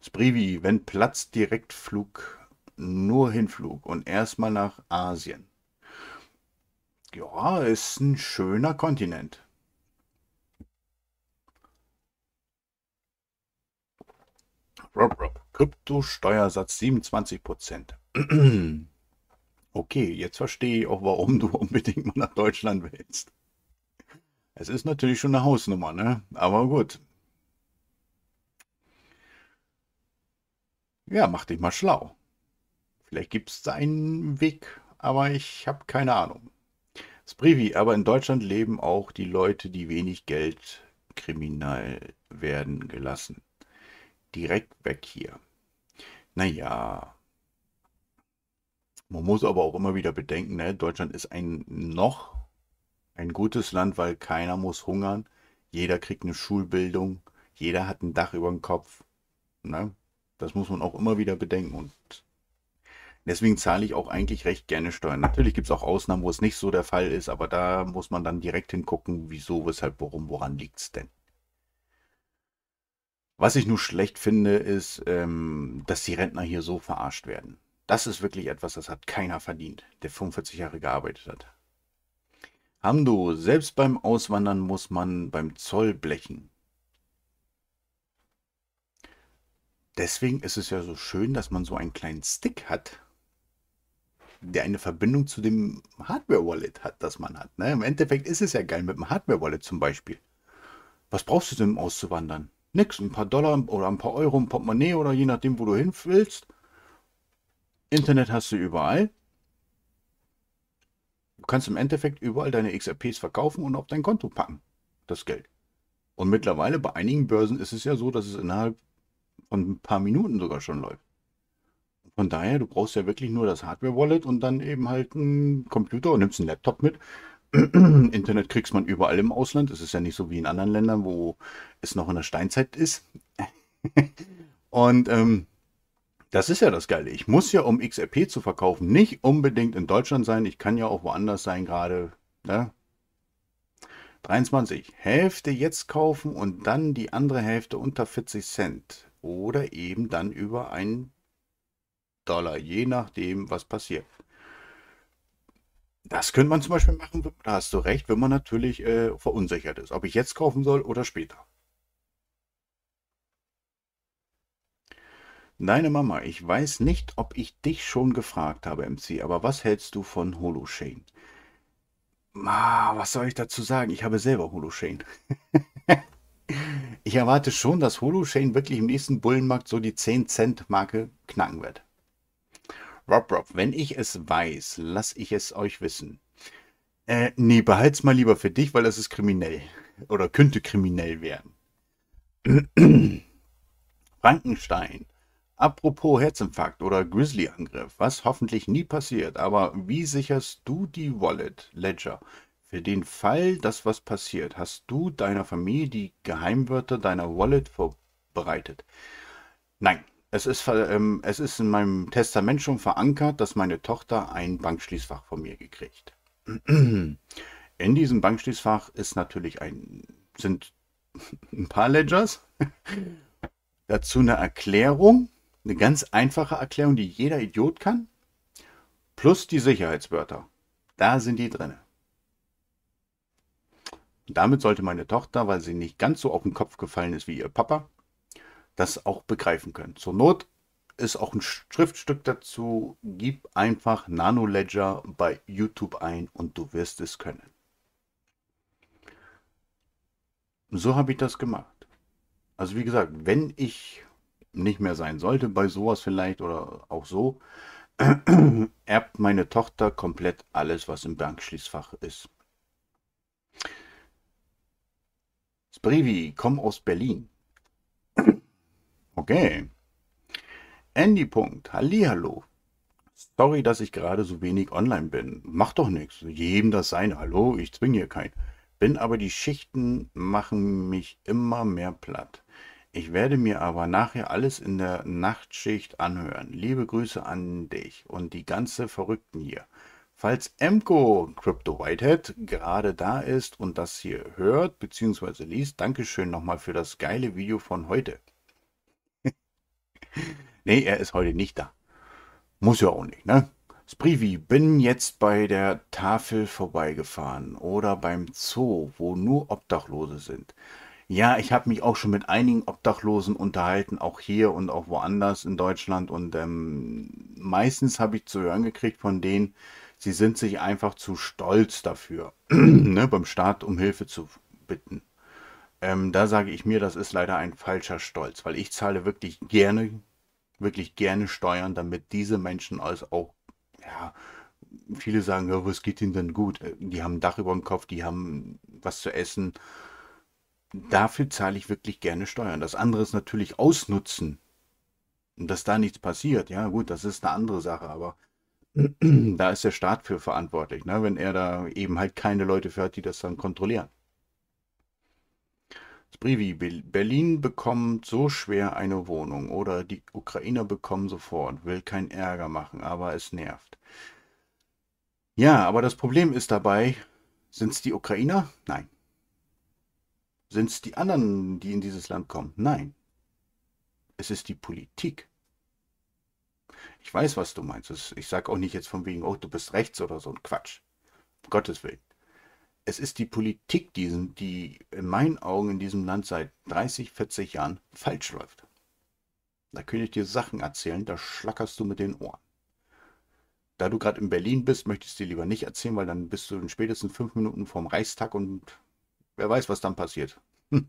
Sprivi, wenn Platz direkt flug, nur Hinflug und erstmal nach Asien. Ja, ist ein schöner Kontinent. Kryptosteuersatz 27 (clears throat) Okay, jetzt verstehe ich auch, warum du (laughs) unbedingt mal nach Deutschland willst. Es ist natürlich schon eine Hausnummer, ne? Aber gut. Ja, mach dich mal schlau. Vielleicht gibt es da einen Weg, aber ich habe keine Ahnung. Sprivi, aber in Deutschland leben auch die Leute, die wenig Geld kriminal werden gelassen. Direkt weg hier. Naja. Man muss aber auch immer wieder bedenken, ne? Deutschland ist ein noch ein gutes Land, weil keiner muss hungern. Jeder kriegt eine Schulbildung. Jeder hat ein Dach über dem Kopf. Ne? Das muss man auch immer wieder bedenken. Und Deswegen zahle ich auch eigentlich recht gerne Steuern. Natürlich gibt es auch Ausnahmen, wo es nicht so der Fall ist, aber da muss man dann direkt hingucken, wieso, weshalb, warum, woran liegt es denn. Was ich nur schlecht finde, ist, ähm, dass die Rentner hier so verarscht werden. Das ist wirklich etwas, das hat keiner verdient, der 45 Jahre gearbeitet hat. Hamdo, selbst beim Auswandern muss man beim Zoll blechen. Deswegen ist es ja so schön, dass man so einen kleinen Stick hat, der eine Verbindung zu dem Hardware-Wallet hat, das man hat. Ne? Im Endeffekt ist es ja geil mit dem Hardware-Wallet zum Beispiel. Was brauchst du denn, um auszuwandern? Nix, ein paar Dollar oder ein paar Euro im Portemonnaie oder je nachdem, wo du hin willst. Internet hast du überall. Du kannst im Endeffekt überall deine XRPs verkaufen und auf dein Konto packen, das Geld. Und mittlerweile bei einigen Börsen ist es ja so, dass es innerhalb von ein paar Minuten sogar schon läuft. Von daher, du brauchst ja wirklich nur das Hardware-Wallet und dann eben halt einen Computer und nimmst einen Laptop mit. (clears throat) Internet kriegst man überall im Ausland. Es ist ja nicht so wie in anderen Ländern, wo es noch in der Steinzeit ist. (laughs) und ähm, das ist ja das Geile. Ich muss ja, um XRP zu verkaufen, nicht unbedingt in Deutschland sein. Ich kann ja auch woanders sein gerade. Ne? 23. Hälfte jetzt kaufen und dann die andere Hälfte unter 40 Cent. Oder eben dann über einen dollar je nachdem, was passiert. Das könnte man zum Beispiel machen, da hast du recht, wenn man natürlich äh, verunsichert ist, ob ich jetzt kaufen soll oder später. Deine Mama, ich weiß nicht, ob ich dich schon gefragt habe, MC, aber was hältst du von Holochain? Ah, was soll ich dazu sagen? Ich habe selber Holochain. (laughs) ich erwarte schon, dass Holochain wirklich im nächsten Bullenmarkt so die 10-Cent-Marke knacken wird. Rob, Rob, wenn ich es weiß, lass ich es euch wissen. Äh, nee, behalt's mal lieber für dich, weil das ist kriminell. Oder könnte kriminell werden. (clears throat) Frankenstein. Apropos Herzinfarkt oder Grizzly-Angriff, was hoffentlich nie passiert, aber wie sicherst du die Wallet, Ledger? Für den Fall, dass was passiert, hast du deiner Familie die Geheimwörter deiner Wallet vorbereitet? Nein. Es ist, ähm, es ist in meinem Testament schon verankert, dass meine Tochter ein Bankschließfach von mir gekriegt. (clears throat) In diesem Bankschließfach ist natürlich ein, sind (laughs) ein paar Ledgers, (laughs) dazu eine Erklärung, eine ganz einfache Erklärung, die jeder Idiot kann, plus die Sicherheitswörter. Da sind die drin. damit sollte meine Tochter, weil sie nicht ganz so auf den Kopf gefallen ist wie ihr Papa, das auch begreifen können. Zur Not ist auch ein Schriftstück dazu. Gib einfach Nanoledger bei YouTube ein und du wirst es können. So habe ich das gemacht. Also wie gesagt, wenn ich nicht mehr sein sollte bei sowas vielleicht oder auch so, (clears throat) erbt meine Tochter komplett alles, was im Bankschließfach ist. Sprivi, komm aus Berlin. Okay. Andy. Hallihallo. Sorry, dass ich gerade so wenig online bin. Macht doch nichts. Jedem das seine. Hallo, ich zwinge hier keinen. Bin aber die Schichten machen mich immer mehr platt. Ich werde mir aber nachher alles in der Nachtschicht anhören. Liebe Grüße an dich und die ganze Verrückten hier. Falls Emco Crypto Whitehead gerade da ist und das hier hört bzw. liest, Dankeschön nochmal für das geile Video von heute. (laughs) nee, er ist heute nicht da. Muss ja auch nicht, ne? Sprivi, bin jetzt bei der Tafel vorbeigefahren oder beim Zoo, wo nur Obdachlose sind. Ja, ich habe mich auch schon mit einigen Obdachlosen unterhalten, auch hier und auch woanders in Deutschland. Und ähm, meistens habe ich zu hören gekriegt von denen, sie sind sich einfach zu stolz dafür, (clears throat) ne, beim Staat um Hilfe zu bitten. Ähm, da sage ich mir, das ist leider ein falscher Stolz, weil ich zahle wirklich gerne, wirklich gerne Steuern, damit diese Menschen als auch, ja, viele sagen, ja, was geht ihnen denn gut? Äh, die haben ein Dach über dem Kopf, die haben was zu essen. Dafür zahle ich wirklich gerne Steuern. Das andere ist natürlich ausnutzen. dass da nichts passiert, ja gut, das ist eine andere Sache, aber (clears throat) da ist der Staat für verantwortlich, ne? wenn er da eben halt keine Leute für hat, die das dann kontrollieren. Brivi, Berlin bekommt so schwer eine Wohnung oder die Ukrainer bekommen sofort, will keinen Ärger machen, aber es nervt. Ja, aber das Problem ist dabei, sind es die Ukrainer? Nein. Sind es die anderen, die in dieses Land kommen? Nein. Es ist die Politik. Ich weiß, was du meinst. Ich sage auch nicht jetzt von wegen, oh, du bist rechts oder so ein Quatsch. Um Gottes Willen es ist die Politik, diesen, die in meinen Augen in diesem Land seit 30, 40 Jahren falsch läuft. Da könnte ich dir Sachen erzählen, da schlackerst du mit den Ohren. Da du gerade in Berlin bist, möchte ich es dir lieber nicht erzählen, weil dann bist du in spätestens fünf Minuten vorm Reichstag und wer weiß, was dann passiert. Hm.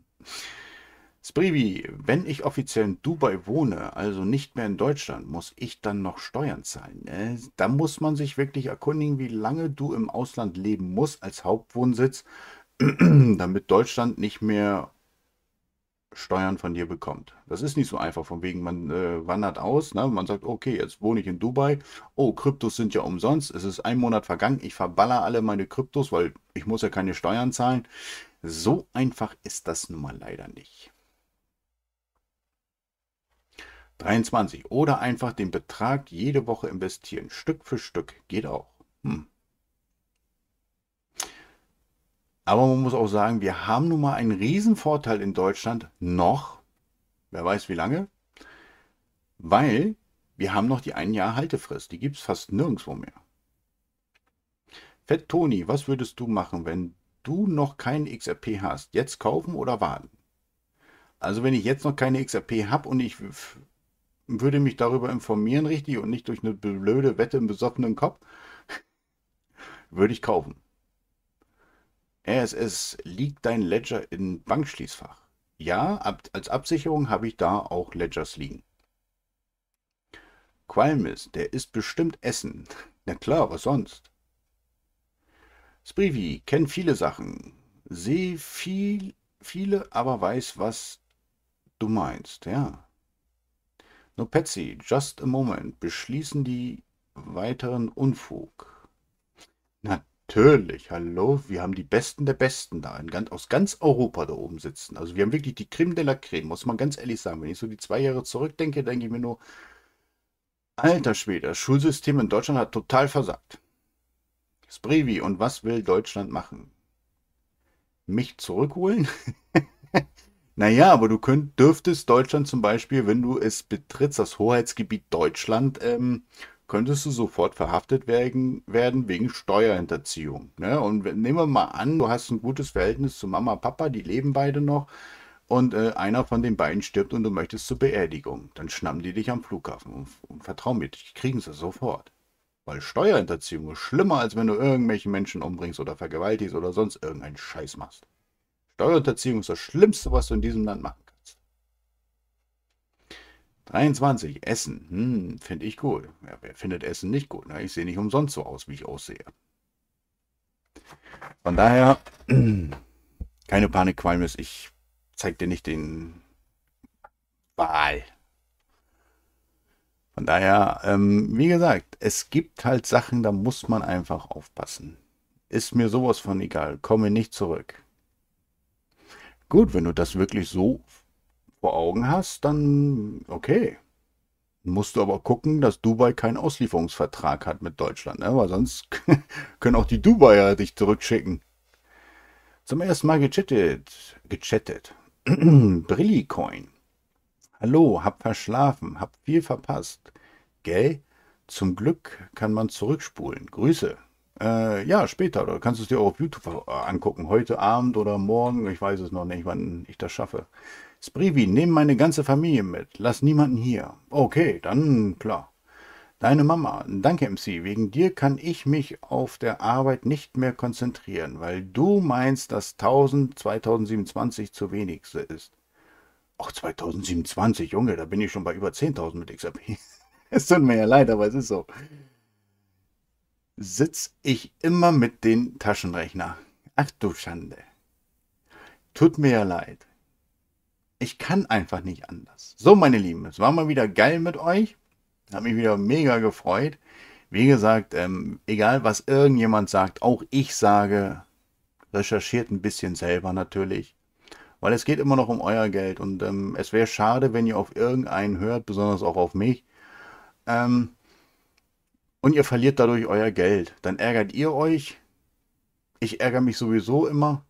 Sprivi, wenn ich offiziell in Dubai wohne, also nicht mehr in Deutschland, muss ich dann noch Steuern zahlen? Äh, da muss man sich wirklich erkundigen, wie lange du im Ausland leben musst als Hauptwohnsitz, (clears throat) damit Deutschland nicht mehr Steuern von dir bekommt. Das ist nicht so einfach, von wegen man äh, wandert aus, ne? man sagt, okay, jetzt wohne ich in Dubai, oh, Kryptos sind ja umsonst, es ist ein Monat vergangen, ich verballer alle meine Kryptos, weil ich muss ja keine Steuern zahlen. So einfach ist das nun mal leider nicht. 23. Oder einfach den Betrag jede Woche investieren. Stück für Stück geht auch. Hm. Aber man muss auch sagen, wir haben nun mal einen riesen Vorteil in Deutschland noch, wer weiß wie lange, weil wir haben noch die ein Jahr Haltefrist. Die gibt es fast nirgendwo mehr. Fett Toni, was würdest du machen, wenn du noch keinen XRP hast? Jetzt kaufen oder warten? Also wenn ich jetzt noch keine XRP habe und ich würde mich darüber informieren, richtig, und nicht durch eine blöde Wette im besoffenen Kopf, (laughs) würde ich kaufen. RSS liegt dein Ledger in Bankschließfach. Ja, ab, als Absicherung habe ich da auch Ledgers liegen. Qualmis, der isst bestimmt Essen. (laughs) Na klar, was sonst? Sprivi, kennt viele Sachen. Sehe viel, viele, aber weiß, was du meinst, ja. Nur Patsy, just a moment, beschließen die weiteren Unfug. Natürlich, hallo, wir haben die Besten der Besten da, in, aus ganz Europa da oben sitzen. Also wir haben wirklich die Creme de la Creme, muss man ganz ehrlich sagen. Wenn ich so die zwei Jahre zurückdenke, denke ich mir nur, alter Schwede, das Schulsystem in Deutschland hat total versagt. Sprevi, und was will Deutschland machen? Mich zurückholen? (laughs) Naja, aber du könnt, dürftest Deutschland zum Beispiel, wenn du es betrittst, das Hoheitsgebiet Deutschland, ähm, könntest du sofort verhaftet werden, werden wegen Steuerhinterziehung. Ne? Und nehmen wir mal an, du hast ein gutes Verhältnis zu Mama, Papa, die leben beide noch und äh, einer von den beiden stirbt und du möchtest zur Beerdigung. Dann schnappen die dich am Flughafen und, und vertrau mir, dich kriegen sie sofort. Weil Steuerhinterziehung ist schlimmer, als wenn du irgendwelche Menschen umbringst oder vergewaltigst oder sonst irgendeinen Scheiß machst. Steuerhinterziehung ist das Schlimmste, was du in diesem Land machen kannst. 23. Essen. Hm, finde ich gut. Ja, wer findet Essen nicht gut? Na, ne? ich sehe nicht umsonst so aus, wie ich aussehe. Von daher, (clears throat) keine Panik, Qualmes. Ich zeige dir nicht den Wahl. Von daher, ähm, wie gesagt, es gibt halt Sachen, da muss man einfach aufpassen. Ist mir sowas von egal. Komme nicht zurück. Gut, wenn du das wirklich so vor Augen hast, dann okay. Musst du aber gucken, dass Dubai keinen Auslieferungsvertrag hat mit Deutschland, ne? weil sonst (laughs) können auch die Dubaier dich zurückschicken. Zum ersten Mal gechattet. Gechattet. (clears throat) Brillicoin. Hallo, hab verschlafen, hab viel verpasst. Gell? Zum Glück kann man zurückspulen. Grüße. Äh, ja, später. Oder kannst du es dir auch auf YouTube äh, angucken. Heute Abend oder morgen. Ich weiß es noch nicht, wann ich das schaffe. Sprivi, nimm meine ganze Familie mit. Lass niemanden hier. Okay, dann klar. Deine Mama. Danke, MC. Wegen dir kann ich mich auf der Arbeit nicht mehr konzentrieren, weil du meinst, dass 1000 2027 zu wenig ist. Auch 2027, Junge, da bin ich schon bei über 10.000 mit XRP. (laughs) es tut mir ja leid, aber es ist so sitze ich immer mit dem Taschenrechner. Ach du Schande. Tut mir ja leid. Ich kann einfach nicht anders. So, meine Lieben, es war mal wieder geil mit euch. Hat mich wieder mega gefreut. Wie gesagt, ähm, egal was irgendjemand sagt, auch ich sage, recherchiert ein bisschen selber natürlich. Weil es geht immer noch um euer Geld und ähm, es wäre schade, wenn ihr auf irgendeinen hört, besonders auch auf mich, ähm, und ihr verliert dadurch euer Geld. Dann ärgert ihr euch. Ich ärgere mich sowieso immer.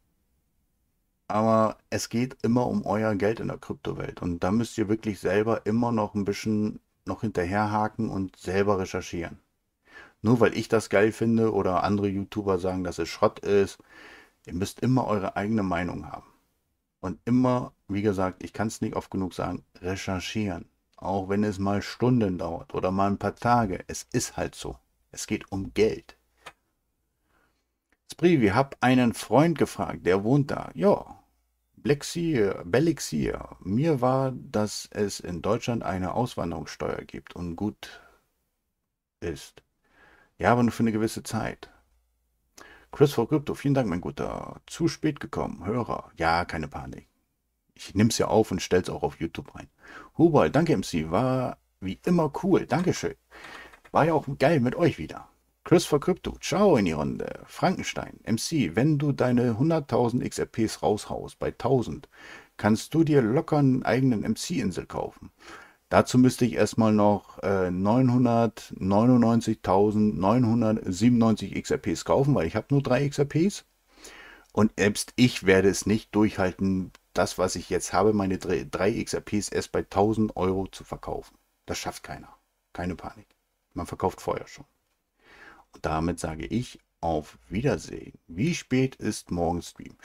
Aber es geht immer um euer Geld in der Kryptowelt. Und da müsst ihr wirklich selber immer noch ein bisschen noch hinterherhaken und selber recherchieren. Nur weil ich das geil finde oder andere YouTuber sagen, dass es Schrott ist. Ihr müsst immer eure eigene Meinung haben. Und immer, wie gesagt, ich kann es nicht oft genug sagen, recherchieren. Auch wenn es mal Stunden dauert oder mal ein paar Tage. Es ist halt so. Es geht um Geld. Sprivi, hab einen Freund gefragt, der wohnt da. Ja, Blexier, Bellixier. Mir war, dass es in Deutschland eine Auswanderungssteuer gibt und gut ist. Ja, aber nur für eine gewisse Zeit. Chris for Crypto, vielen Dank, mein Guter. Zu spät gekommen, Hörer. Ja, keine Panik. Ich nehme es ja auf und stelle es auch auf YouTube rein. Hubal, danke MC, war wie immer cool. Dankeschön. War ja auch geil mit euch wieder. Chris for Crypto, ciao in die Runde. Frankenstein, MC, wenn du deine 100.000 XRPs raushaust bei 1000, kannst du dir locker einen eigenen MC-Insel kaufen. Dazu müsste ich erstmal noch äh, 999.997 XRPs kaufen, weil ich habe nur 3 XRPs. Und selbst ich werde es nicht durchhalten, das, was ich jetzt habe, meine 3 XRPs erst bei 1000 Euro zu verkaufen. Das schafft keiner. Keine Panik. Man verkauft vorher schon. Und damit sage ich auf Wiedersehen. Wie spät ist morgen Stream?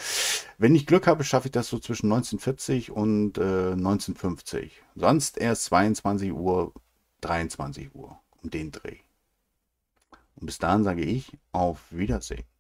Wenn ich Glück habe, schaffe ich das so zwischen 1940 und äh, 1950. Sonst erst 22 Uhr, 23 Uhr. Um den Dreh. Und bis dahin sage ich auf Wiedersehen.